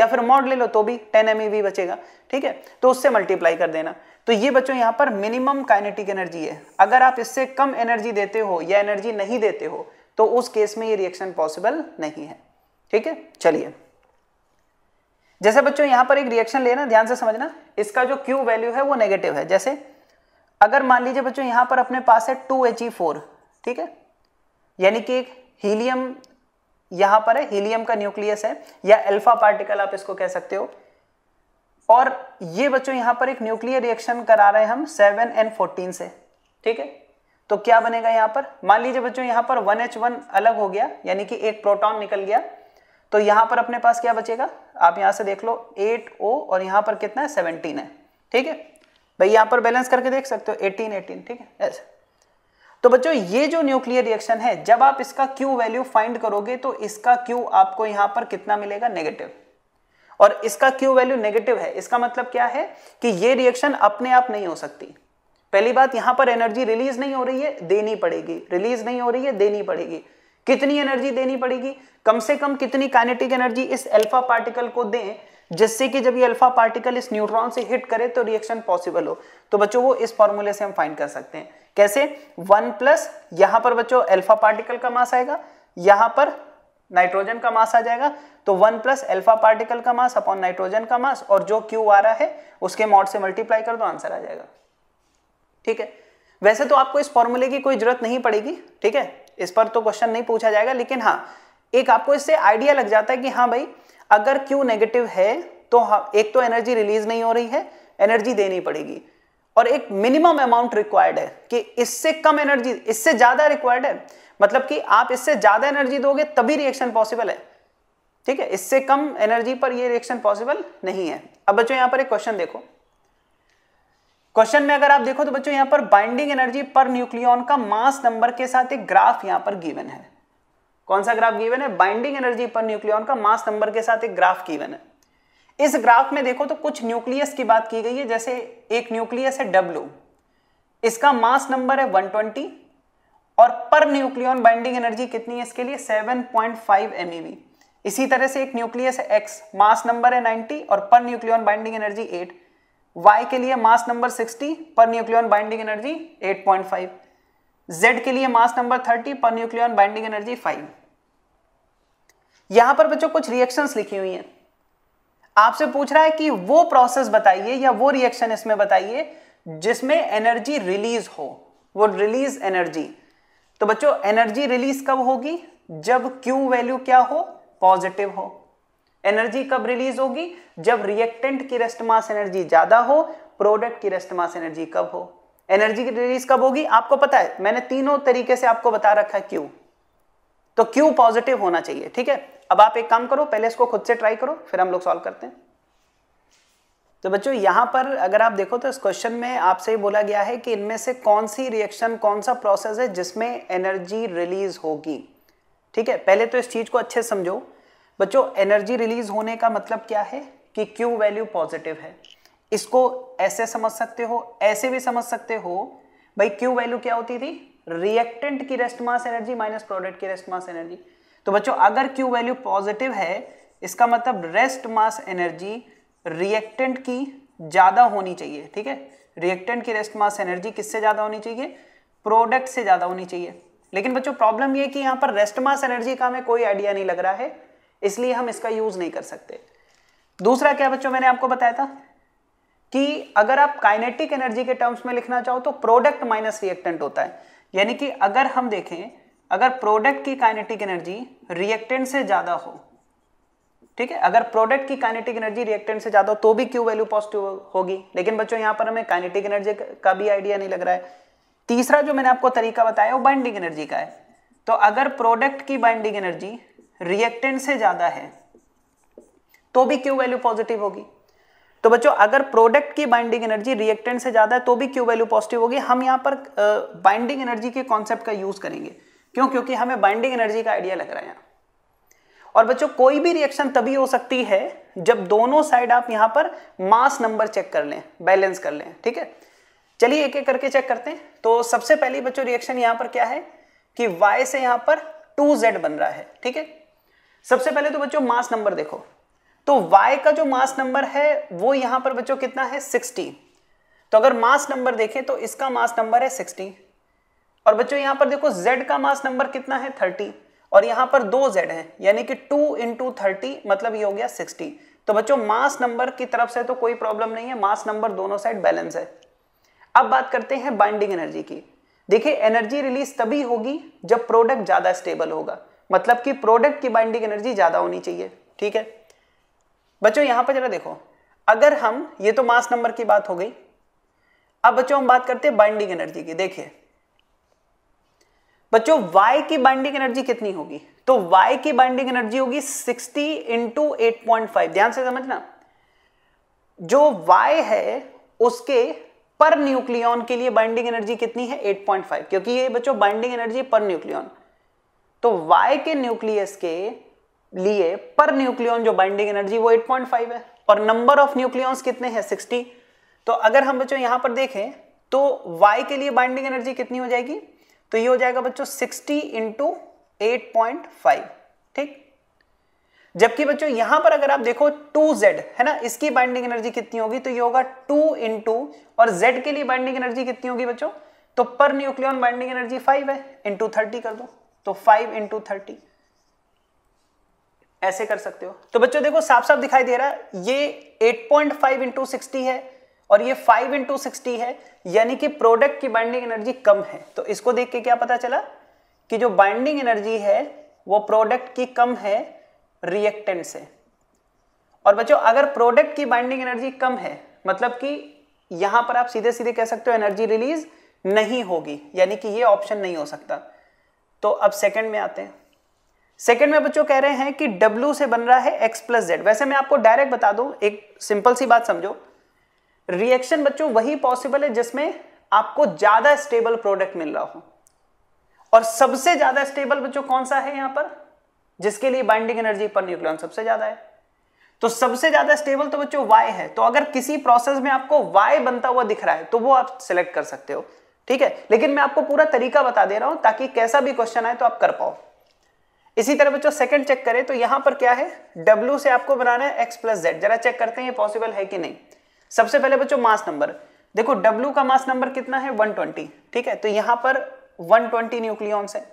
या फिर मॉड ले लो तो भी टेन एम e बचेगा ठीक है तो उससे मल्टीप्लाई कर देना तो ये बच्चों यहाँ पर मिनिमम काइनेटिक एनर्जी है अगर आप इससे कम एनर्जी देते हो या एनर्जी नहीं देते हो तो उस केस में ये रिएक्शन पॉसिबल नहीं है ठीक है चलिए जैसे बच्चों यहां पर एक रिएक्शन लेना ध्यान से समझना इसका जो क्यू वैल्यू है वो नेगेटिव है जैसे अगर मान लीजिए बच्चों यहां पर अपने पास है टू एच ई फोर ठीक है यानी कि एक हीलियम यहां पर है हीलियम का न्यूक्लियस है या अल्फा पार्टिकल आप इसको कह सकते हो और ये बच्चों यहां पर एक न्यूक्लियर रिएक्शन करा रहे हम सेवन एन फोर्टीन से ठीक है तो क्या बनेगा यहां पर मान लीजिए बच्चों यहां पर वन एच वन अलग हो गया यानी कि एक प्रोटॉन निकल गया तो यहां पर अपने पास क्या बचेगा आप यहां से देख लो एट ओ और यहां पर कितना है सेवनटीन है ठीक है भाई यहां पर बैलेंस करके देख सकते हो एटीन एटीन ठीक है ऐसे तो बच्चों ये जो न्यूक्लियर रिएक्शन है जब आप इसका क्यू वैल्यू फाइंड करोगे तो इसका क्यू आपको यहां पर कितना मिलेगा नेगेटिव और इसका क्यू वैल्यू नेगेटिव है इसका मतलब क्या है कि ये रिएक्शन अपने आप नहीं हो सकती पहली बात यहां पर एनर्जी रिलीज नहीं हो रही है देनी पड़ेगी रिलीज नहीं हो रही है देनी पड़ेगी कितनी एनर्जी देनी पड़ेगी कम से कम कितनी काइनेटिक एनर्जी इस अल्फा पार्टिकल को दें जिससे कि जब ये अल्फा पार्टिकल इस न्यूट्रॉन से हिट करे तो रिएक्शन पॉसिबल हो तो बच्चों वो इस फॉर्मूले से हम फाइंड कर सकते हैं कैसे वन प्लस यहां पर बच्चों अल्फा पार्टिकल का मास आएगा यहां पर नाइट्रोजन का मास आ जाएगा तो वन प्लस एल्फा पार्टिकल का मास अपॉन नाइट्रोजन का मास और जो क्यू आ रहा है उसके मॉड से मल्टीप्लाई कर दो आंसर आ जाएगा ठीक है वैसे तो आपको इस फॉर्मूले की कोई जरूरत नहीं पड़ेगी ठीक है इस पर तो क्वेश्चन नहीं पूछा जाएगा लेकिन हाँ एक आपको इससे आइडिया लग जाता है कि हाँ भाई अगर क्यू नेगेटिव है तो हाँ, एक तो एनर्जी रिलीज नहीं हो रही है एनर्जी देनी पड़ेगी और एक मिनिमम अमाउंट रिक्वायर्ड है कि इससे कम एनर्जी इससे ज़्यादा रिक्वायर्ड है मतलब कि आप इससे ज़्यादा एनर्जी दोगे तभी रिएक्शन पॉसिबल है ठीक है इससे कम एनर्जी पर यह रिएक्शन पॉसिबल नहीं है अब बच्चों यहां पर एक क्वेश्चन देखो क्वेश्चन में अगर आप देखो तो बच्चों यहां पर बाइंडिंग एनर्जी पर न्यूक्लियन का मास नंबर के साथ एक ग्राफ यहां पर गिवन है कौन सा ग्राफ गिवन है बाइंडिंग एनर्जी पर न्यूक्लियन का मास नंबर के साथ एक ग्राफ गिवन है इस ग्राफ में देखो तो कुछ न्यूक्लियस की बात की गई है जैसे एक न्यूक्लियस है डब्ल्यू इसका मास नंबर है 120 और पर न्यूक्लियन बाइंडिंग एनर्जी कितनी है इसके लिए 7.5 पॉइंट e इसी तरह से एक न्यूक्लियस है एक्स मास नंबर है 90 और per nucleon binding energy 8 Y के लिए mass number 60 per nucleon binding energy 8.5 z के लिए mass number 30 per nucleon binding energy 5 यहां पर बच्चों कुछ रिएक्शंस लिखी हुई हैं आपसे पूछ रहा है कि वो प्रोसेस बताइए या वो रिएक्शन इसमें बताइए जिसमें एनर्जी रिलीज हो वो रिलीज एनर्जी तो बच्चों एनर्जी रिलीज कब होगी जब क्यू वैल्यू क्या हो पॉजिटिव हो एनर्जी कब रिलीज होगी जब रिएक्टेंट की रेस्ट मास एनर्जी ज्यादा हो प्रोडक्ट की रेस्ट मास एनर्जी कब हो एनर्जी की रिलीज कब होगी आपको पता है मैंने तीनों तरीके से आपको बता रखा है क्यू तो क्यू पॉजिटिव होना चाहिए ठीक है अब आप एक काम करो पहले इसको खुद से ट्राई करो फिर हम लोग सॉल्व करते हैं तो बच्चों यहाँ पर अगर आप देखो तो इस क्वेश्चन में आपसे बोला गया है कि इनमें से कौन सी रिएक्शन कौन सा प्रोसेस है जिसमें एनर्जी रिलीज होगी ठीक है पहले तो इस चीज़ को अच्छे समझो बच्चों एनर्जी रिलीज होने का मतलब क्या है कि क्यू वैल्यू पॉजिटिव है इसको ऐसे समझ सकते हो ऐसे भी समझ सकते हो भाई क्यू वैल्यू क्या होती थी रिएक्टेंट की rest mass energy minus product की रेस्ट मास एनर्जी तो बच्चों अगर क्यू वैल्यू पॉजिटिव है इसका मतलब रेस्ट मास एनर्जी रिएक्टेंट की ज़्यादा होनी चाहिए ठीक है रिएक्टेंट की रेस्ट मास एनर्जी किससे ज़्यादा होनी चाहिए प्रोडक्ट से ज़्यादा होनी चाहिए लेकिन बच्चों प्रॉब्लम ये कि यहाँ पर रेस्ट मास एनर्जी का हमें कोई आइडिया नहीं लग रहा है इसलिए हम इसका यूज़ नहीं कर सकते दूसरा क्या बच्चों मैंने आपको बताया था कि अगर आप काइनेटिक एनर्जी के टर्म्स में लिखना चाहो तो प्रोडक्ट माइनस रिएक्टेंट होता है यानी कि अगर हम देखें अगर प्रोडक्ट की काइनेटिक एनर्जी रिएक्टेंट से ज़्यादा हो ठीक है अगर प्रोडक्ट की काइनेटिक एनर्जी रिएक्टेंट से ज़्यादा हो तो भी क्यू वैल्यू पॉजिटिव होगी लेकिन बच्चों यहां पर हमें काइनेटिक एनर्जी का भी आइडिया नहीं लग रहा है तीसरा जो मैंने आपको तरीका बताया वो बाइंडिंग एनर्जी का है तो अगर प्रोडक्ट की बाइंडिंग एनर्जी रिएक्टेंट से ज़्यादा है तो भी क्यू वैल्यू पॉजिटिव होगी तो बच्चों अगर प्रोडक्ट की बाइंडिंग एनर्जी रिएक्टेंट से ज़्यादा है तो भी क्यू वैल्यू पॉजिटिव होगी हम यहाँ पर बाइंडिंग एनर्जी के कॉन्सेप्ट का यूज़ करेंगे क्यों क्योंकि हमें बाइंडिंग एनर्जी का आइडिया लग रहा है यहां और बच्चों कोई भी रिएक्शन तभी हो सकती है जब दोनों साइड आप यहां पर मास नंबर चेक कर लें बैलेंस कर लें ठीक है चलिए एक एक करके चेक करते हैं तो सबसे पहली बच्चों रिएक्शन यहां पर क्या है कि y से यहां पर 2z बन रहा है ठीक है सबसे पहले तो बच्चों मास नंबर देखो तो y का जो मास नंबर है वो यहां पर बच्चों कितना है 60 तो अगर मास नंबर देखें तो इसका मास नंबर है 60 और बच्चों यहां पर देखो z का मास नंबर कितना है और यहाँ पर दो जेड है यानी कि टू इंटू थर्टी मतलब ये हो गया सिक्सटी तो बच्चों मास नंबर की तरफ से तो कोई प्रॉब्लम नहीं है मास नंबर दोनों साइड बैलेंस है अब बात करते हैं बाइंडिंग एनर्जी की देखिए एनर्जी रिलीज तभी होगी जब प्रोडक्ट ज़्यादा स्टेबल होगा मतलब कि प्रोडक्ट की बाइंडिंग एनर्जी ज़्यादा होनी चाहिए ठीक है बच्चों यहां पर जरा देखो अगर हम ये तो मास नंबर की बात हो गई अब बच्चों हम बात करते हैं बाइंडिंग एनर्जी की देखिए बच्चों y की बाइंडिंग एनर्जी कितनी होगी तो y की बाइंडिंग एनर्जी होगी 60 इंटू एट ध्यान से समझना जो y है उसके पर न्यूक्लियन के लिए बाइंडिंग एनर्जी कितनी है 8.5 क्योंकि ये बच्चों बाइंडिंग एनर्जी पर न्यूक्लियन तो y के न्यूक्लियस के लिए पर न्यूक्लियन जो बाइंडिंग एनर्जी वो 8.5 है और नंबर ऑफ न्यूक्लियंस कितने हैं 60 तो अगर हम बच्चों यहां पर देखें तो y के लिए बाइंडिंग एनर्जी कितनी हो जाएगी तो ये हो जाएगा बच्चों 60 इंटू एट ठीक जबकि बच्चों यहां पर अगर आप देखो 2z है ना इसकी बाइंडिंग एनर्जी कितनी होगी तो ये होगा 2 इंटू और z के लिए बाइंडिंग एनर्जी कितनी होगी बच्चों तो पर न्यूक्लियन बाइंडिंग एनर्जी 5 है इंटू थर्टी कर दो तो 5 इंटू थर्टी ऐसे कर सकते हो तो बच्चों देखो साफ साफ दिखाई दे रहा है ये 8.5 पॉइंट फाइव इंटू सिक्सटी है और ये फाइव इंटू सिक्सटी है यानी कि प्रोडक्ट की बाइंडिंग एनर्जी कम है तो इसको देख के क्या पता चला कि जो बाइंडिंग एनर्जी है वो प्रोडक्ट की कम है रिएक्टेंट से और बच्चों अगर प्रोडक्ट की बाइंडिंग एनर्जी कम है मतलब कि यहां पर आप सीधे सीधे कह सकते हो एनर्जी रिलीज नहीं होगी यानी कि ये ऑप्शन नहीं हो सकता तो अब सेकंड में आते हैं सेकंड में बच्चों कह रहे हैं कि W से बन रहा है X प्लस जेड वैसे मैं आपको डायरेक्ट बता दूं एक सिंपल सी बात समझो रिएक्शन बच्चों वही पॉसिबल है जिसमें आपको ज्यादा स्टेबल प्रोडक्ट मिल रहा हो और सबसे ज्यादा स्टेबल बच्चों कौन सा है यहां पर जिसके लिए बाइंडिंग एनर्जी पर न्यूक्लियन सबसे ज्यादा है तो सबसे ज्यादा स्टेबल तो बच्चों वाई है तो अगर किसी प्रोसेस में आपको वाई बनता हुआ दिख रहा है तो वो आप सिलेक्ट कर सकते हो ठीक है लेकिन मैं आपको पूरा तरीका बता दे रहा हूं ताकि कैसा भी क्वेश्चन आए तो आप कर पाओ इसी तरह बच्चों सेकंड चेक करें तो यहां पर क्या है W से आपको बनाना है X प्लस जेड जरा चेक करते हैं ये पॉसिबल है कि नहीं सबसे पहले बच्चों मास नंबर देखो W का मास नंबर कितना है 120 ठीक है तो यहां पर 120 ट्वेंटी न्यूक्लियॉन्स है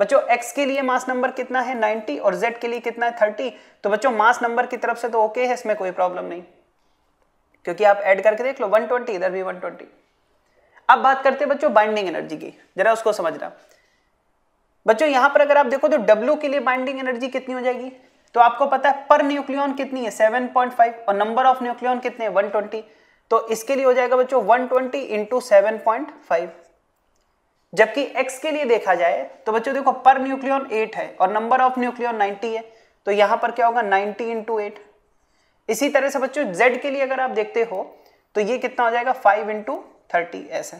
बच्चों X के लिए मास नंबर कितना है 90 और Z के लिए कितना है 30 तो बच्चों मास नंबर की तरफ से तो ओके है इसमें कोई प्रॉब्लम नहीं क्योंकि आप ऐड करके देख लो 120 इधर भी 120 अब बात करते हैं बच्चों बाइंडिंग एनर्जी की जरा उसको समझना बच्चों यहां पर अगर आप देखो तो डब्ल्यू के लिए बाइंडिंग एनर्जी कितनी हो जाएगी तो आपको पता है पर न्यूक्लियन कितनी है 7.5 और नंबर ऑफ न्यूक्लियन कितने हैं 120 तो इसके लिए हो जाएगा बच्चों 120 ट्वेंटी इंटू जबकि एक्स के लिए देखा जाए तो बच्चों देखो पर न्यूक्लियन 8 है और नंबर ऑफ न्यूक्लियन 90 है तो यहां पर क्या होगा 90 इंटू एट इसी तरह से बच्चों जेड के लिए अगर आप देखते हो तो ये कितना हो जाएगा फाइव इंटू थर्टी ऐसा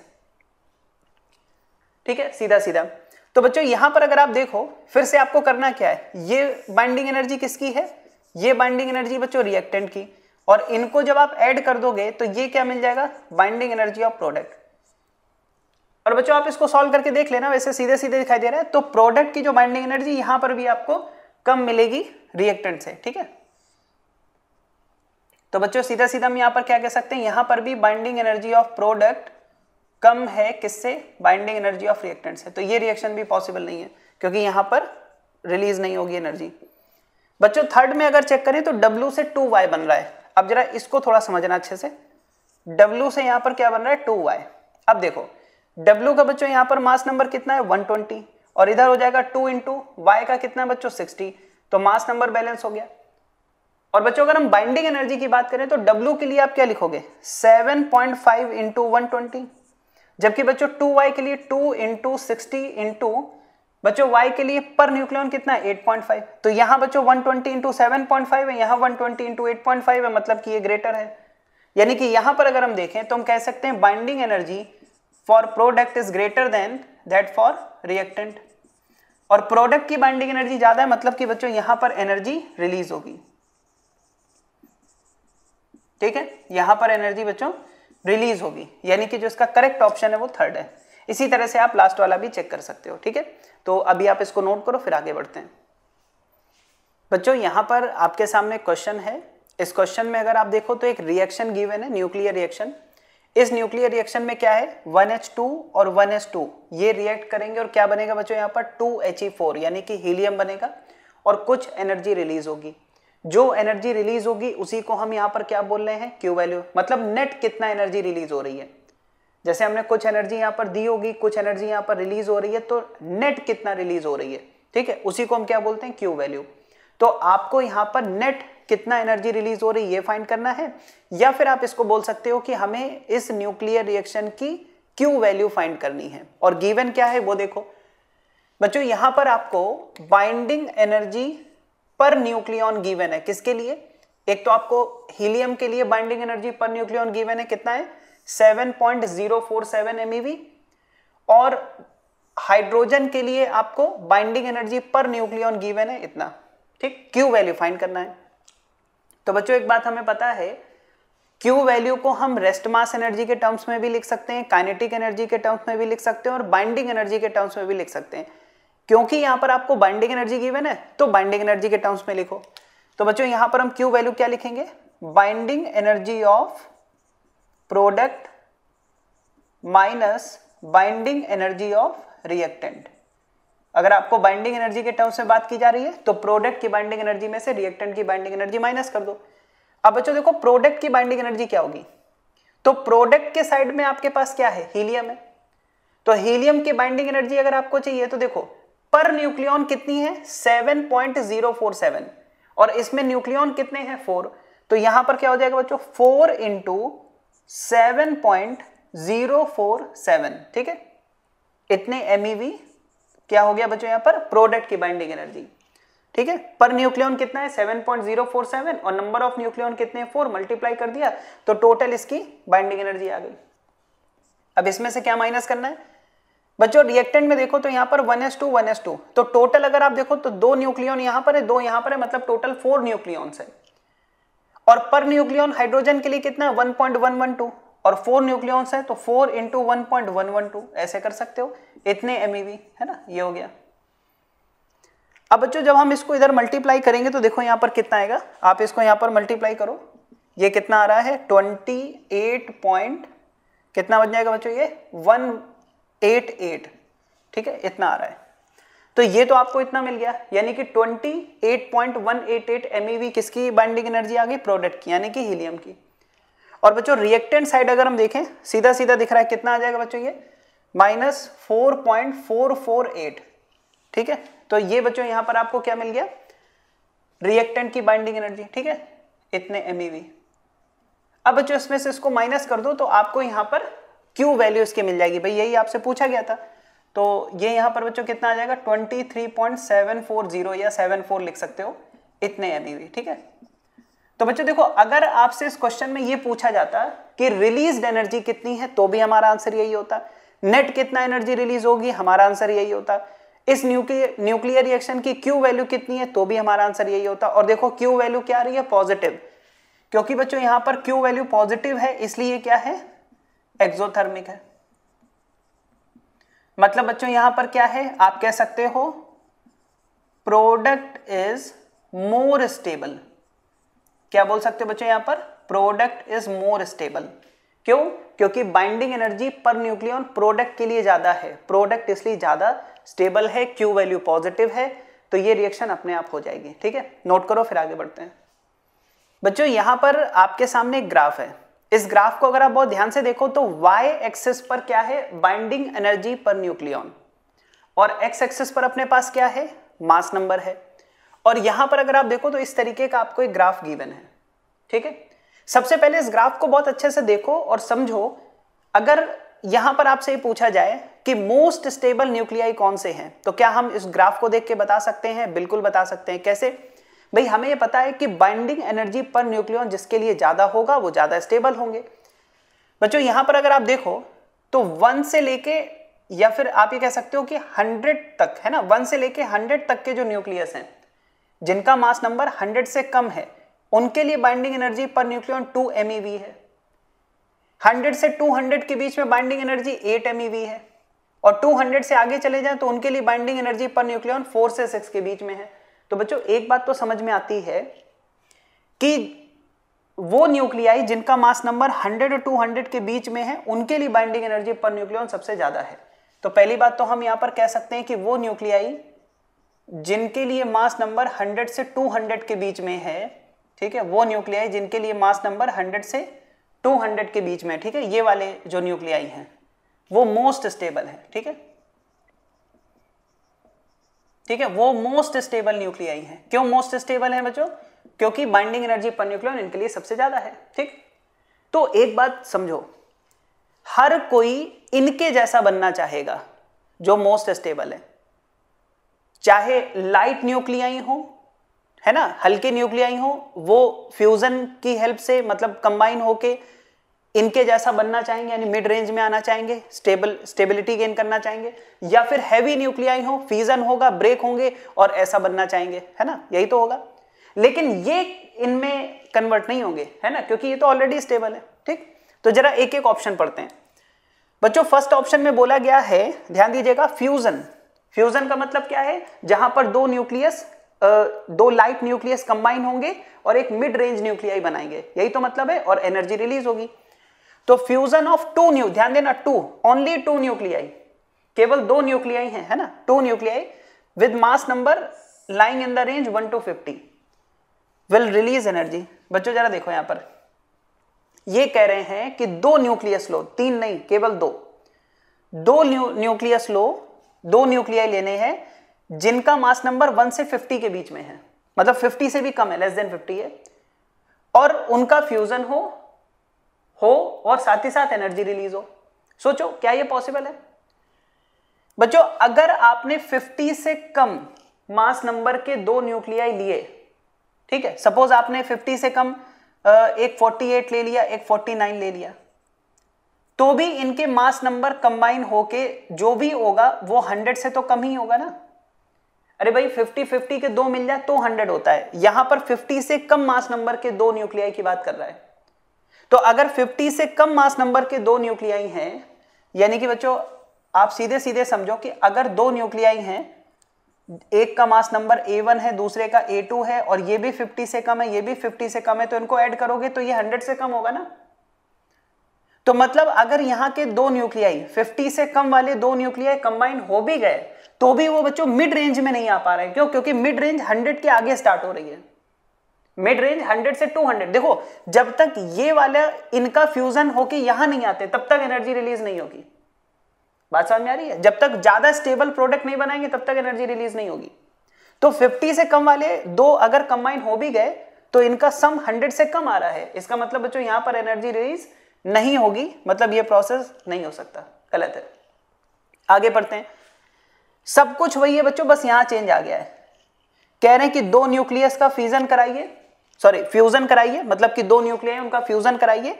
ठीक है सीधा सीधा तो बच्चों यहां पर अगर आप देखो फिर से आपको करना क्या है ये बाइंडिंग एनर्जी किसकी है ये बाइंडिंग एनर्जी बच्चों रिएक्टेंट की और इनको जब आप ऐड कर दोगे तो ये क्या मिल जाएगा बाइंडिंग एनर्जी ऑफ प्रोडक्ट और बच्चों आप इसको सॉल्व करके देख लेना वैसे सीधे सीधे दिखाई दे रहा है तो प्रोडक्ट की जो बाइंडिंग एनर्जी यहां पर भी आपको कम मिलेगी रिएक्टेंट से ठीक है तो बच्चों सीधा सीधा हम यहां पर क्या कह सकते हैं यहां पर भी बाइंडिंग एनर्जी ऑफ प्रोडक्ट कम है किससे बाइंडिंग एनर्जी ऑफ रिएक्टेंट से तो ये रिएक्शन भी पॉसिबल नहीं है क्योंकि यहां पर रिलीज नहीं होगी एनर्जी बच्चों थर्ड में अगर चेक करें तो W से 2y बन रहा है अब जरा इसको थोड़ा समझना अच्छे से W से यहाँ पर क्या बन रहा है 2y अब देखो W का बच्चों यहाँ पर मास नंबर कितना है 120 और इधर हो जाएगा 2 इंटू वाई का कितना है बच्चों 60 तो मास नंबर बैलेंस हो गया और बच्चों अगर हम बाइंडिंग एनर्जी की बात करें तो W के लिए आप क्या लिखोगे सेवन पॉइंट फाइव इंटू जबकि बच्चों टू वाई के लिए टू इंटू सिक्सटी इंटू बच्चों y के लिए पर न्यूक्लियन कितना फाइव तो यहां बच्चों वन ट्वेंटी इंटू सेवन है यहां वन ट्वेंटी इंटू एट है मतलब कि ये ग्रेटर है यानी कि यहां पर अगर हम देखें तो हम कह सकते हैं binding energy for product is greater than that for reactant और प्रोडक्ट की बाइंडिंग एनर्जी ज़्यादा है मतलब कि बच्चों यहां पर एनर्जी रिलीज होगी ठीक है यहां पर एनर्जी बच्चों रिलीज होगी यानी कि जो इसका करेक्ट ऑप्शन है वो थर्ड है इसी तरह से आप लास्ट वाला भी चेक कर सकते हो ठीक है तो अभी आप इसको नोट करो फिर आगे बढ़ते हैं बच्चों यहां पर आपके सामने क्वेश्चन है इस क्वेश्चन में अगर आप देखो तो एक रिएक्शन गिवन है न्यूक्लियर रिएक्शन इस न्यूक्लियर रिएक्शन में क्या है 1H2 और 1S2 ये रिएक्ट करेंगे और क्या बनेगा बच्चों यहाँ पर 2HE4 यानी कि हीलियम बनेगा और कुछ एनर्जी रिलीज होगी जो एनर्जी रिलीज होगी उसी को हम यहाँ पर क्या बोल रहे हैं क्यू वैल्यू मतलब नेट कितना एनर्जी रिलीज हो रही है जैसे हमने कुछ एनर्जी यहाँ पर दी होगी कुछ एनर्जी यहाँ पर रिलीज हो रही है तो नेट कितना रिलीज हो रही है ठीक है उसी को हम क्या बोलते हैं क्यू वैल्यू तो आपको यहाँ पर नेट कितना एनर्जी रिलीज हो रही है ये फाइंड करना है या फिर आप इसको बोल सकते हो कि हमें इस न्यूक्लियर रिएक्शन की क्यू वैल्यू फाइंड करनी है और गिवन क्या है वो देखो बच्चों यहां पर आपको binding energy per nucleon given है किसके लिए एक तो आपको हीलियम के लिए binding energy per nucleon given है कितना है 7.047 पॉइंट e और हाइड्रोजन के लिए आपको binding energy per nucleon given है इतना ठीक क्यू वैल्यू फाइंड करना है तो बच्चों एक बात हमें पता है क्यू वैल्यू को हम रेस्ट मास एनर्जी के टर्म्स में भी लिख सकते हैं काइनेटिक एनर्जी के टर्म्स में भी लिख सकते हैं और बाइंडिंग एनर्जी के टर्म्स में भी लिख सकते हैं क्योंकि यहां पर आपको बाइंडिंग एनर्जी गिवन है तो बाइंडिंग एनर्जी के टर्म्स में लिखो तो बच्चों यहां पर हम क्यू वैल्यू क्या लिखेंगे binding energy of product minus binding energy of reactant अगर आपको बाइंडिंग एनर्जी के टर्म्स में बात की जा रही है तो प्रोडक्ट की बाइंडिंग एनर्जी में से रिएक्टेंट की बाइंडिंग एनर्जी माइनस कर दो अब बच्चों देखो प्रोडक्ट की बाइंडिंग एनर्जी क्या होगी तो प्रोडक्ट के साइड में आपके पास क्या है हीलियम है तो हीलियम की बाइंडिंग एनर्जी अगर आपको चाहिए तो देखो पर न्यूक्लियन कितनी है 7.047 और इसमें न्यूक्लियन कितने हैं फोर तो यहां पर क्या हो जाएगा बच्चों four into seven point zero four seven ठीक है इतने एमईवी e क्या हो गया बच्चों यहां पर प्रोडक्ट की बाइंडिंग एनर्जी ठीक है पर न्यूक्लियॉन कितना है 7.047 और नंबर ऑफ न्यूक्लियन कितने हैं फोर मल्टीप्लाई कर दिया तो टोटल इसकी बाइंडिंग एनर्जी आ गई अब इसमें से क्या माइनस करना है बच्चों रिएक्टेंट में देखो तो यहाँ पर 1s2 1s2 तो टोटल अगर आप देखो तो दो न्यूक्लियन यहां पर है दो यहाँ पर है मतलब टोटल फोर न्यूक्लियंस है और पर न्यूक्लियन हाइड्रोजन के लिए कितना है 1.112 और फोर न्यूक्लियॉन्स है तो फोर इंटू वन ऐसे कर सकते हो इतने एम e है ना ये हो गया अब बच्चों जब हम इसको इधर मल्टीप्लाई करेंगे तो देखो यहां पर कितना आएगा आप इसको यहां पर मल्टीप्लाई करो ये कितना आ रहा है 28. पॉइंट कितना बन जाएगा बच्चों ये वन एट एट ठीक है इतना आ रहा है तो ये तो आपको इतना मिल गया यानी कि 28.188 MeV किसकी बाइंडिंग एनर्जी आ गई प्रोडक्ट की यानी कि हीलियम की और बच्चों रिएक्टेंट साइड अगर हम देखें सीधा सीधा दिख रहा है कितना आ जाएगा बच्चों ये minus four point four four eight ठीक है तो ये बच्चों यहां पर आपको क्या मिल गया रिएक्टेंट की बाइंडिंग एनर्जी ठीक है इतने एम e अब बच्चों इसमें से इसको माइनस कर दो तो आपको यहां पर क्यू वैल्यू इसकी मिल जाएगी भाई यही आपसे पूछा गया था तो ये यहाँ पर बच्चों कितना आ जाएगा twenty three point seven four zero या सेवन फोर लिख सकते हो इतने अभी भी ठीक है तो बच्चों देखो अगर आपसे इस क्वेश्चन में ये पूछा जाता कि रिलीज एनर्जी कितनी है तो भी हमारा आंसर यही होता नेट कितना एनर्जी रिलीज होगी हमारा आंसर यही होता इस न्यूक्लियर न्यूक्लियर रिएक्शन की क्यू वैल्यू कितनी है तो भी हमारा आंसर यही होता और देखो क्यू वैल्यू क्या आ रही है पॉजिटिव क्योंकि बच्चों यहां पर क्यू वैल्यू पॉजिटिव है इसलिए क्या है एक्सोथर्मिक है मतलब बच्चों यहां पर क्या है आप कह सकते हो प्रोडक्ट इज मोर स्टेबल क्या बोल सकते हो बच्चों यहां पर प्रोडक्ट इज मोर स्टेबल क्यों क्योंकि binding energy per nucleon product के लिए ज्यादा है प्रोडक्ट इसलिए ज्यादा स्टेबल है क्यू वैल्यू पॉजिटिव है तो ये रिएक्शन अपने आप हो जाएगी ठीक है नोट करो फिर आगे बढ़ते हैं बच्चों यहां पर आपके सामने एक ग्राफ है इस ग्राफ को अगर आप बहुत ध्यान से देखो तो y एक्सेस पर क्या है बाइंडिंग एनर्जी पर न्यूक्लियॉन और x एक्सेस पर अपने पास क्या है मास नंबर है और यहां पर अगर आप देखो तो इस तरीके का आपको एक ग्राफ गिवन है ठीक है सबसे पहले इस ग्राफ को बहुत अच्छे से देखो और समझो अगर यहां पर आपसे पूछा जाए कि मोस्ट स्टेबल न्यूक्लियाई कौन से हैं तो क्या हम इस ग्राफ को देख के बता सकते हैं बिल्कुल बता सकते हैं कैसे भाई हमें ये पता है कि बाइंडिंग एनर्जी पर न्यूक्लियन जिसके लिए ज़्यादा होगा वो ज़्यादा स्टेबल होंगे बच्चों यहाँ पर अगर आप देखो तो वन से लेके या फिर आप ये कह सकते हो कि हंड्रेड तक है ना वन से लेके हंड्रेड तक के जो न्यूक्लियस हैं जिनका मास नंबर हंड्रेड से कम है उनके लिए binding energy per nucleon two M है हंड्रेड से टू हंड्रेड के बीच में बाइंडिंग एनर्जी एट एम है और टू हंड्रेड से आगे चले जाए तो उनके लिए binding energy per nucleon four से सिक्स के बीच में है तो बच्चों एक बात तो समझ में आती है कि वो न्यूक्लियाई जिनका मास नंबर 100 और 200 के बीच में है उनके लिए बाइंडिंग एनर्जी पर न्यूक्लियन सबसे ज़्यादा है तो पहली बात तो हम यहां पर कह सकते हैं कि वो न्यूक्लियाई जिनके लिए मास नंबर 100 से 200 के बीच में है ठीक है वो न्यूक्लियाई जिनके लिए मास नंबर 100 से 200 के बीच में ठीक है ये वाले जो न्यूक्लियाई हैं वो मोस्ट स्टेबल है ठीक है ठीक है वो मोस्ट स्टेबल न्यूक्लियाई हैं क्यों मोस्ट स्टेबल है बच्चों क्योंकि बाइंडिंग एनर्जी पर न्यूक्लियन इनके लिए सबसे ज्यादा है ठीक तो एक बात समझो हर कोई इनके जैसा बनना चाहेगा जो मोस्ट स्टेबल है चाहे लाइट न्यूक्लियाई हो है ना हल्के न्यूक्लियाई हो वो फ्यूजन की हेल्प से मतलब कंबाइन होके इनके जैसा बनना चाहेंगे यानी मिड रेंज में आना चाहेंगे स्टेबल स्टेबिलिटी गेन करना चाहेंगे या फिर हैवी न्यूक्लियाई हो फ्यूजन होगा ब्रेक होंगे और ऐसा बनना चाहेंगे है ना यही तो होगा लेकिन ये इनमें कन्वर्ट नहीं होंगे है ना क्योंकि ये तो ऑलरेडी स्टेबल है ठीक तो जरा एक एक ऑप्शन पढ़ते हैं बच्चों फर्स्ट ऑप्शन में बोला गया है ध्यान दीजिएगा फ्यूजन फ्यूजन का मतलब क्या है जहां पर दो न्यूक्लियस दो लाइट न्यूक्लियस कंबाइन होंगे और एक मिड रेंज न्यूक्लियाई बनाएंगे यही तो मतलब है और एनर्जी रिलीज होगी तो फ्यूजन ऑफ टू न्यू ध्यान देना टू ओनली टू न्यूक्लियाई केवल दो न्यूक्लियाई हैं है ना two nuclei with mass number lying in the range one to fifty will release energy बच्चों जरा देखो यहां पर ये कह रहे हैं कि दो न्यूक्लियस लो तीन नहीं केवल दो दो न्यूक्लियस लो दो न्यूक्लियाई लेने हैं जिनका मास नंबर वन से फिफ्टी के बीच में है मतलब फिफ्टी से भी कम है लेस देन फिफ्टी है और उनका फ्यूजन हो हो और साथ ही साथ एनर्जी रिलीज हो सोचो क्या ये पॉसिबल है बच्चों अगर आपने 50 से कम मास नंबर के दो न्यूक्लियाई लिए ठीक है सपोज आपने 50 से कम एक 48 ले लिया एक 49 ले लिया तो भी इनके मास नंबर कंबाइन होके जो भी होगा वो 100 से तो कम ही होगा ना अरे भाई 50 50 के दो मिल जाए तो 100 होता है यहां पर 50 से कम मास नंबर के दो न्यूक्लियाई की बात कर रहा है तो अगर 50 से कम मास नंबर के दो न्यूक्लियाई हैं यानी कि बच्चों आप सीधे सीधे समझो कि अगर दो न्यूक्लियाई हैं एक का मास नंबर A1 है दूसरे का A2 है और ये भी 50 से कम है ये भी 50 से कम है तो इनको ऐड करोगे तो ये 100 से कम होगा ना तो मतलब अगर यहां के दो न्यूक्लियाई 50 से कम वाले दो न्यूक्लियाई कंबाइन हो भी गए तो भी वो बच्चों मिड रेंज में नहीं आ पा रहे क्यों क्योंकि मिड रेंज 100 के आगे स्टार्ट हो रही है मिड रेंज 100 से 200 देखो जब तक ये वाला इनका फ्यूजन होके यहां नहीं आते तब तक एनर्जी रिलीज नहीं होगी बात समझ में आ रही है जब तक ज्यादा स्टेबल प्रोडक्ट नहीं बनाएंगे तब तक एनर्जी रिलीज नहीं होगी तो 50 से कम वाले दो अगर कंबाइन हो भी गए तो इनका सम 100 से कम आ रहा है इसका मतलब बच्चों यहां पर एनर्जी रिलीज नहीं होगी मतलब यह प्रोसेस नहीं हो सकता गलत है आगे पढ़ते हैं सब कुछ वही है बच्चों बस यहां चेंज आ गया है कह रहे हैं कि दो न्यूक्लियस का फ्यूजन कराइए सॉरी फ्यूजन कराइए मतलब कि दो न्यूक्लियर उनका फ्यूजन कराइए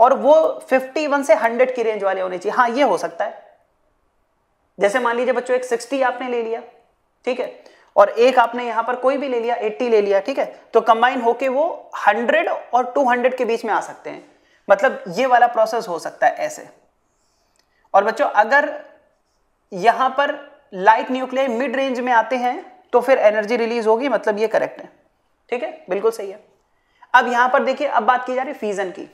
और वो 51 से 100 की रेंज वाले होने चाहिए हाँ ये हो सकता है जैसे मान लीजिए बच्चों एक 60 आपने ले लिया ठीक है और एक आपने यहां पर कोई भी ले लिया 80 ले लिया ठीक है तो कंबाइन होके वो 100 और 200 के बीच में आ सकते हैं मतलब ये वाला प्रोसेस हो सकता है ऐसे और बच्चों अगर यहां पर लाइट न्यूक्लियर मिड रेंज में आते हैं तो फिर एनर्जी रिलीज होगी मतलब ये करेक्ट है ठीक है बिल्कुल सही है अब यहां पर देखिए अब बात की जा रही है फीजन की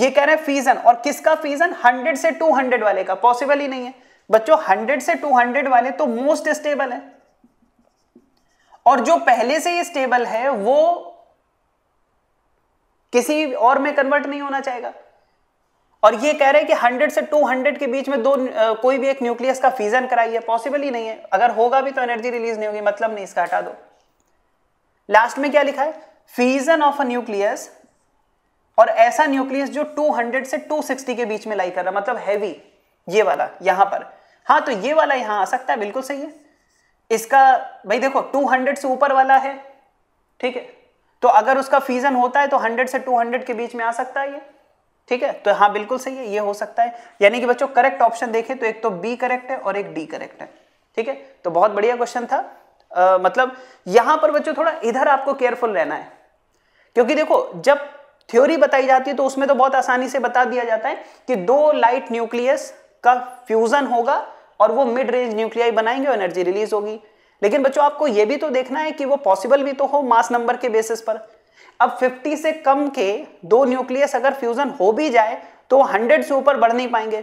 ये कह रहे हैं फीजन और किसका फीजन 100 से 200 वाले का पॉसिबल ही नहीं है बच्चों 100 से 200 वाले तो मोस्ट स्टेबल है और जो पहले से ही स्टेबल है वो किसी और में कन्वर्ट नहीं होना चाहेगा और ये कह रहे हैं कि 100 से 200 के बीच में दो कोई भी एक न्यूक्लियस का फीजन कराइए पॉसिबल ही नहीं है अगर होगा भी तो एनर्जी रिलीज नहीं होगी मतलब नहीं इसका हटा दो लास्ट में क्या लिखा है फ्यूजन ऑफ अ न्यूक्लियस और ऐसा न्यूक्लियस जो 200 से 260 के बीच में लाई कर रहा मतलब हैवी ये वाला यहां पर हाँ तो ये वाला यहां आ सकता है बिल्कुल सही है इसका भाई देखो 200 से ऊपर वाला है ठीक है तो अगर उसका फीजन होता है तो 100 से 200 के बीच में आ सकता है ये ठीक है तो हाँ बिल्कुल सही है ये हो सकता है यानी कि बच्चों करेक्ट ऑप्शन देखें तो एक तो बी करेक्ट है और एक डी करेक्ट है ठीक है तो बहुत बढ़िया क्वेश्चन था आ, मतलब यहां पर बच्चों थोड़ा इधर आपको केयरफुल रहना है क्योंकि देखो जब थ्योरी बताई जाती है तो उसमें तो बहुत आसानी से बता दिया जाता है कि दो लाइट न्यूक्लियस का फ्यूजन होगा और वो मिड रेंज न्यूक्लियाई बनाएंगे और एनर्जी रिलीज होगी लेकिन बच्चों आपको यह भी तो देखना है कि वो पॉसिबल भी तो हो मास नंबर के बेसिस पर अब 50 से कम के दो न्यूक्लियस अगर फ्यूजन हो भी जाए तो 100 से ऊपर बढ़ नहीं पाएंगे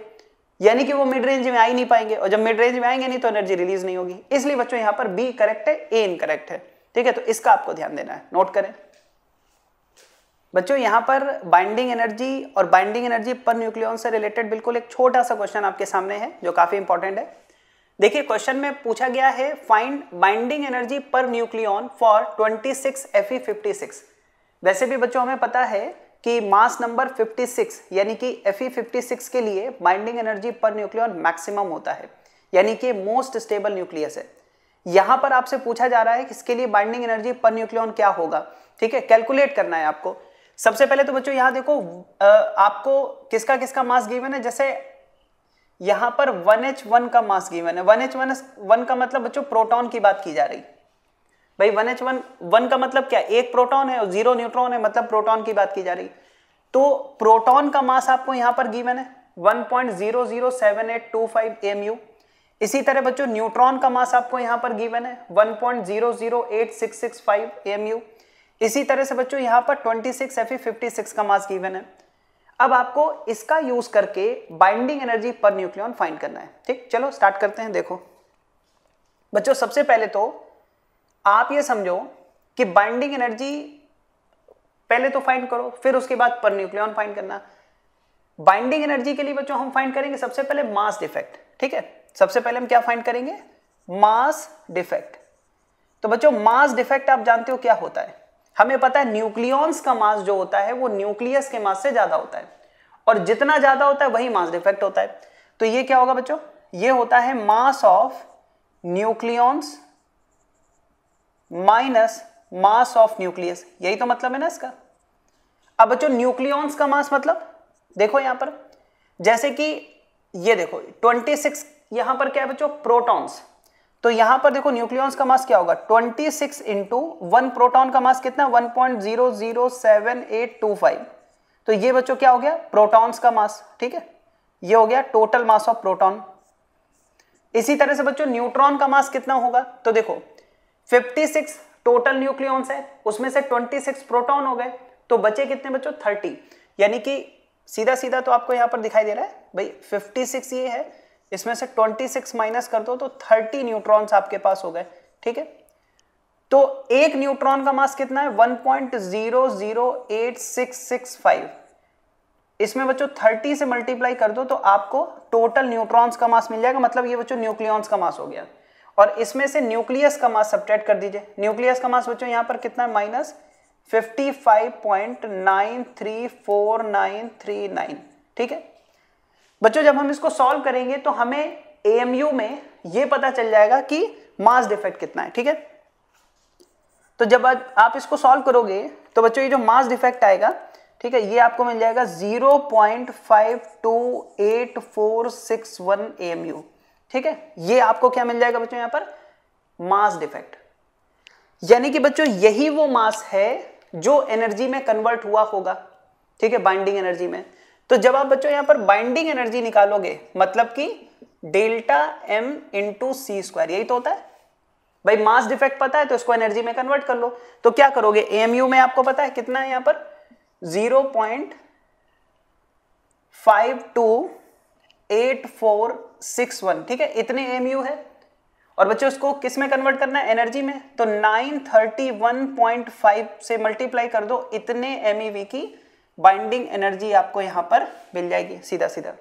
यानी कि वो मिड रेंज में आ ही नहीं पाएंगे और जब मिड रेंज में आएंगे नहीं तो एनर्जी रिलीज नहीं होगी इसलिए बच्चों यहां पर बी करेक्ट है ए इनकरेक्ट है ठीक है तो इसका आपको ध्यान देना है नोट करें बच्चों यहां पर बाइंडिंग एनर्जी और बाइंडिंग एनर्जी पर न्यूक्लियन से रिलेटेड बिल्कुल एक छोटा सा क्वेश्चन आपके सामने है जो काफ़ी इंपॉर्टेंट है देखिए क्वेश्चन में पूछा गया है find binding energy per nucleon for 26 six वैसे भी बच्चों हमें पता है कि मास नंबर 56 यानी कि Fe के लिए binding energy per nucleon maximum होता है यानी कि मोस्ट स्टेबल न्यूक्लियस है यहां पर आपसे पूछा जा रहा है कि इसके लिए बाइंडिंग एनर्जी पर न्यूक्लियन क्या होगा ठीक है कैलकुलेट करना है आपको सबसे पहले तो बच्चों यहां देखो आपको किसका किसका मास गिवन है जैसे यहां पर 1H1 का मास गिवन है 1H1 का मतलब बच्चों प्रोटॉन की बात की जा रही भाई वन एच वन वन का मतलब क्या एक प्रोटॉन है और जीरो न्यूट्रॉन है मतलब प्रोटॉन की बात की जा रही तो प्रोटॉन का मास आपको यहां पर गिवन है 1.007825 mu इसी तरह बच्चों न्यूट्रॉन का मास आपको यहां पर गिवन है 1.008665 mu इसी तरह से बच्चों यहां पर 26 Fe56 का मास गिवन है अब आपको इसका यूज करके binding energy per nucleon find करना है ठीक चलो स्टार्ट करते हैं देखो बच्चों सबसे पहले तो आप ये समझो कि बाइंडिंग एनर्जी पहले तो फाइंड करो फिर उसके बाद पर न्यूक्लियन फाइंड करना बाइंडिंग एनर्जी के लिए बच्चों हम फाइंड करेंगे सबसे पहले मास डिफेक्ट ठीक है सबसे पहले हम क्या फाइंड करेंगे मास डिफेक्ट तो बच्चों मास डिफेक्ट आप जानते हो क्या होता है हमें पता है न्यूक्लियॉन्स का मास जो होता है वो न्यूक्लियस के मास से ज्यादा होता है और जितना ज्यादा होता है वही मास डिफेक्ट होता है तो ये क्या होगा बच्चों ये होता है mass of nucleons minus mass of nucleus यही तो मतलब है ना इसका अब बच्चों न्यूक्लियॉन्स का मास मतलब देखो यहां पर जैसे कि ये देखो 26 सिक्स यहां पर क्या है बच्चों प्रोटॉन्स तो यहां पर देखो न्यूक्लियॉन्स का मास क्या होगा 26 सिक्स इंटू वन प्रोटोन का मास कितना 1.007825 तो ये बच्चों क्या हो गया प्रोटॉन्स का मास ठीक है ये हो गया टोटल मास ऑफ प्रोटॉन इसी तरह से बच्चों न्यूट्रॉन का मास कितना होगा तो देखो 56 टोटल न्यूक्लियॉन्स है उसमें से 26 प्रोटॉन हो गए तो बचे कितने बच्चों 30 यानी कि सीधा सीधा तो आपको यहां पर दिखाई दे रहा है भाई 56 ये है इसमें से 26 माइनस कर दो तो 30 न्यूट्रॉन्स आपके पास हो गए ठीक है तो एक न्यूट्रॉन का मास कितना है 1.008665 इसमें बच्चों 30 से मल्टीप्लाई कर दो तो आपको टोटल न्यूट्रॉन्स का मास मिल जाएगा मतलब ये बच्चों न्यूक्लियॉन्स का मास हो गया और इसमें से न्यूक्लियस का मास सब्ट्रैक्ट कर दीजिए न्यूक्लियस का मास बच्चों यहाँ पर कितना है minus fifty five point nine three four nine three nine ठीक है बच्चों जब हम इसको सॉल्व करेंगे तो हमें एएमयू में ये पता चल जाएगा कि मास डिफेक्ट कितना है ठीक है तो जब आप इसको सॉल्व करोगे तो बच्चों ये जो मास डिफेक्ट आएगा ठीक है ये आपको मिल जाएगा zero point five two eight four six one M ठीक है ये आपको क्या मिल जाएगा बच्चों यहां पर मास डिफेक्ट यानी कि बच्चों यही वो मास है जो एनर्जी में कन्वर्ट हुआ होगा ठीक है बाइंडिंग एनर्जी में तो जब आप बच्चों यहां पर बाइंडिंग एनर्जी निकालोगे मतलब कि delta M into C square यही तो होता है भाई मास डिफेक्ट पता है तो इसको एनर्जी में कन्वर्ट कर लो तो क्या करोगे एमयू में आपको पता है कितना है यहां पर 0.5284 सिक्स वन ठीक है इतने एम यू है और बच्चों इसको किस में कन्वर्ट करना है एनर्जी में तो nine thirty one point five से मल्टीप्लाई कर दो इतने एम e की बाइंडिंग एनर्जी आपको यहां पर मिल जाएगी सीधा सीधा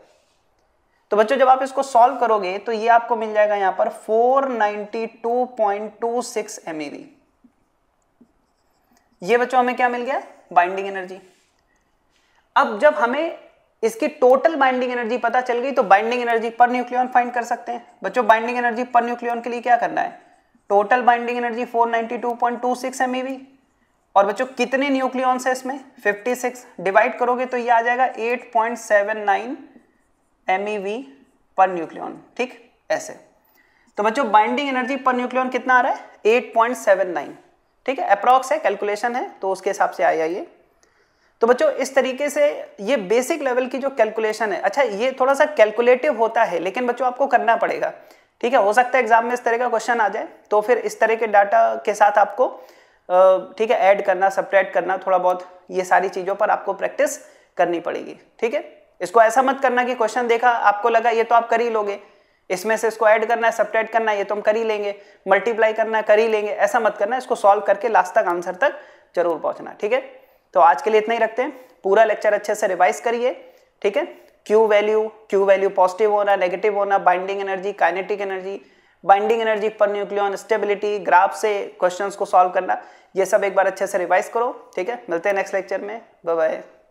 तो बच्चों जब आप इसको सॉल्व करोगे तो ये आपको मिल जाएगा यहां पर 492.26 MeV ये बच्चों हमें क्या मिल गया बाइंडिंग एनर्जी अब जब हमें इसकी टोटल बाइंडिंग एनर्जी पता चल गई तो binding energy per nucleon find कर सकते हैं बच्चों बाइंडिंग एनर्जी पर न्यूक्लियन के लिए क्या करना है टोटल बाइंडिंग एनर्जी 492.26 MeV और बच्चों कितने न्यूक्लियन है इसमें 56 डिवाइड करोगे तो ये आ जाएगा 8.79 वी e पर न्यूक्लियन ठीक ऐसे तो बच्चों बाइंडिंग एनर्जी पर न्यूक्लियॉन कितना आ रहा है नाइन ठीक है अप्रॉक्स है कैलकुलेशन है तो उसके हिसाब से आ जाइए तो बच्चों इस तरीके से ये बेसिक लेवल की जो कैलकुलेशन है अच्छा ये थोड़ा सा कैलकुलेटिव होता है लेकिन बच्चों आपको करना पड़ेगा ठीक है हो सकता है एग्जाम में इस तरह का क्वेश्चन आ जाए तो फिर इस तरह के डाटा के साथ आपको ठीक है ऐड करना सपरेट करना थोड़ा बहुत ये सारी चीज़ों पर आपको प्रैक्टिस करनी पड़ेगी ठीक है इसको ऐसा मत करना कि क्वेश्चन देखा आपको लगा ये तो आप कर ही लोगे इसमें से इसको ऐड करना है सपरेट करना है ये तो हम कर ही लेंगे मल्टीप्लाई करना है कर ही लेंगे ऐसा मत करना इसको सॉल्व करके लास्ट तक आंसर तक जरूर पहुंचना ठीक है तो आज के लिए इतना ही रखते हैं पूरा लेक्चर अच्छे से रिवाइज करिए ठीक है Q value Q value positive होना नेगेटिव होना binding energy kinetic energy binding energy per nucleon stability graph से क्वेश्चंस को सॉल्व करना ये सब एक बार अच्छे से रिवाइज करो ठीक है मिलते हैं नेक्स्ट लेक्चर में बाय बाय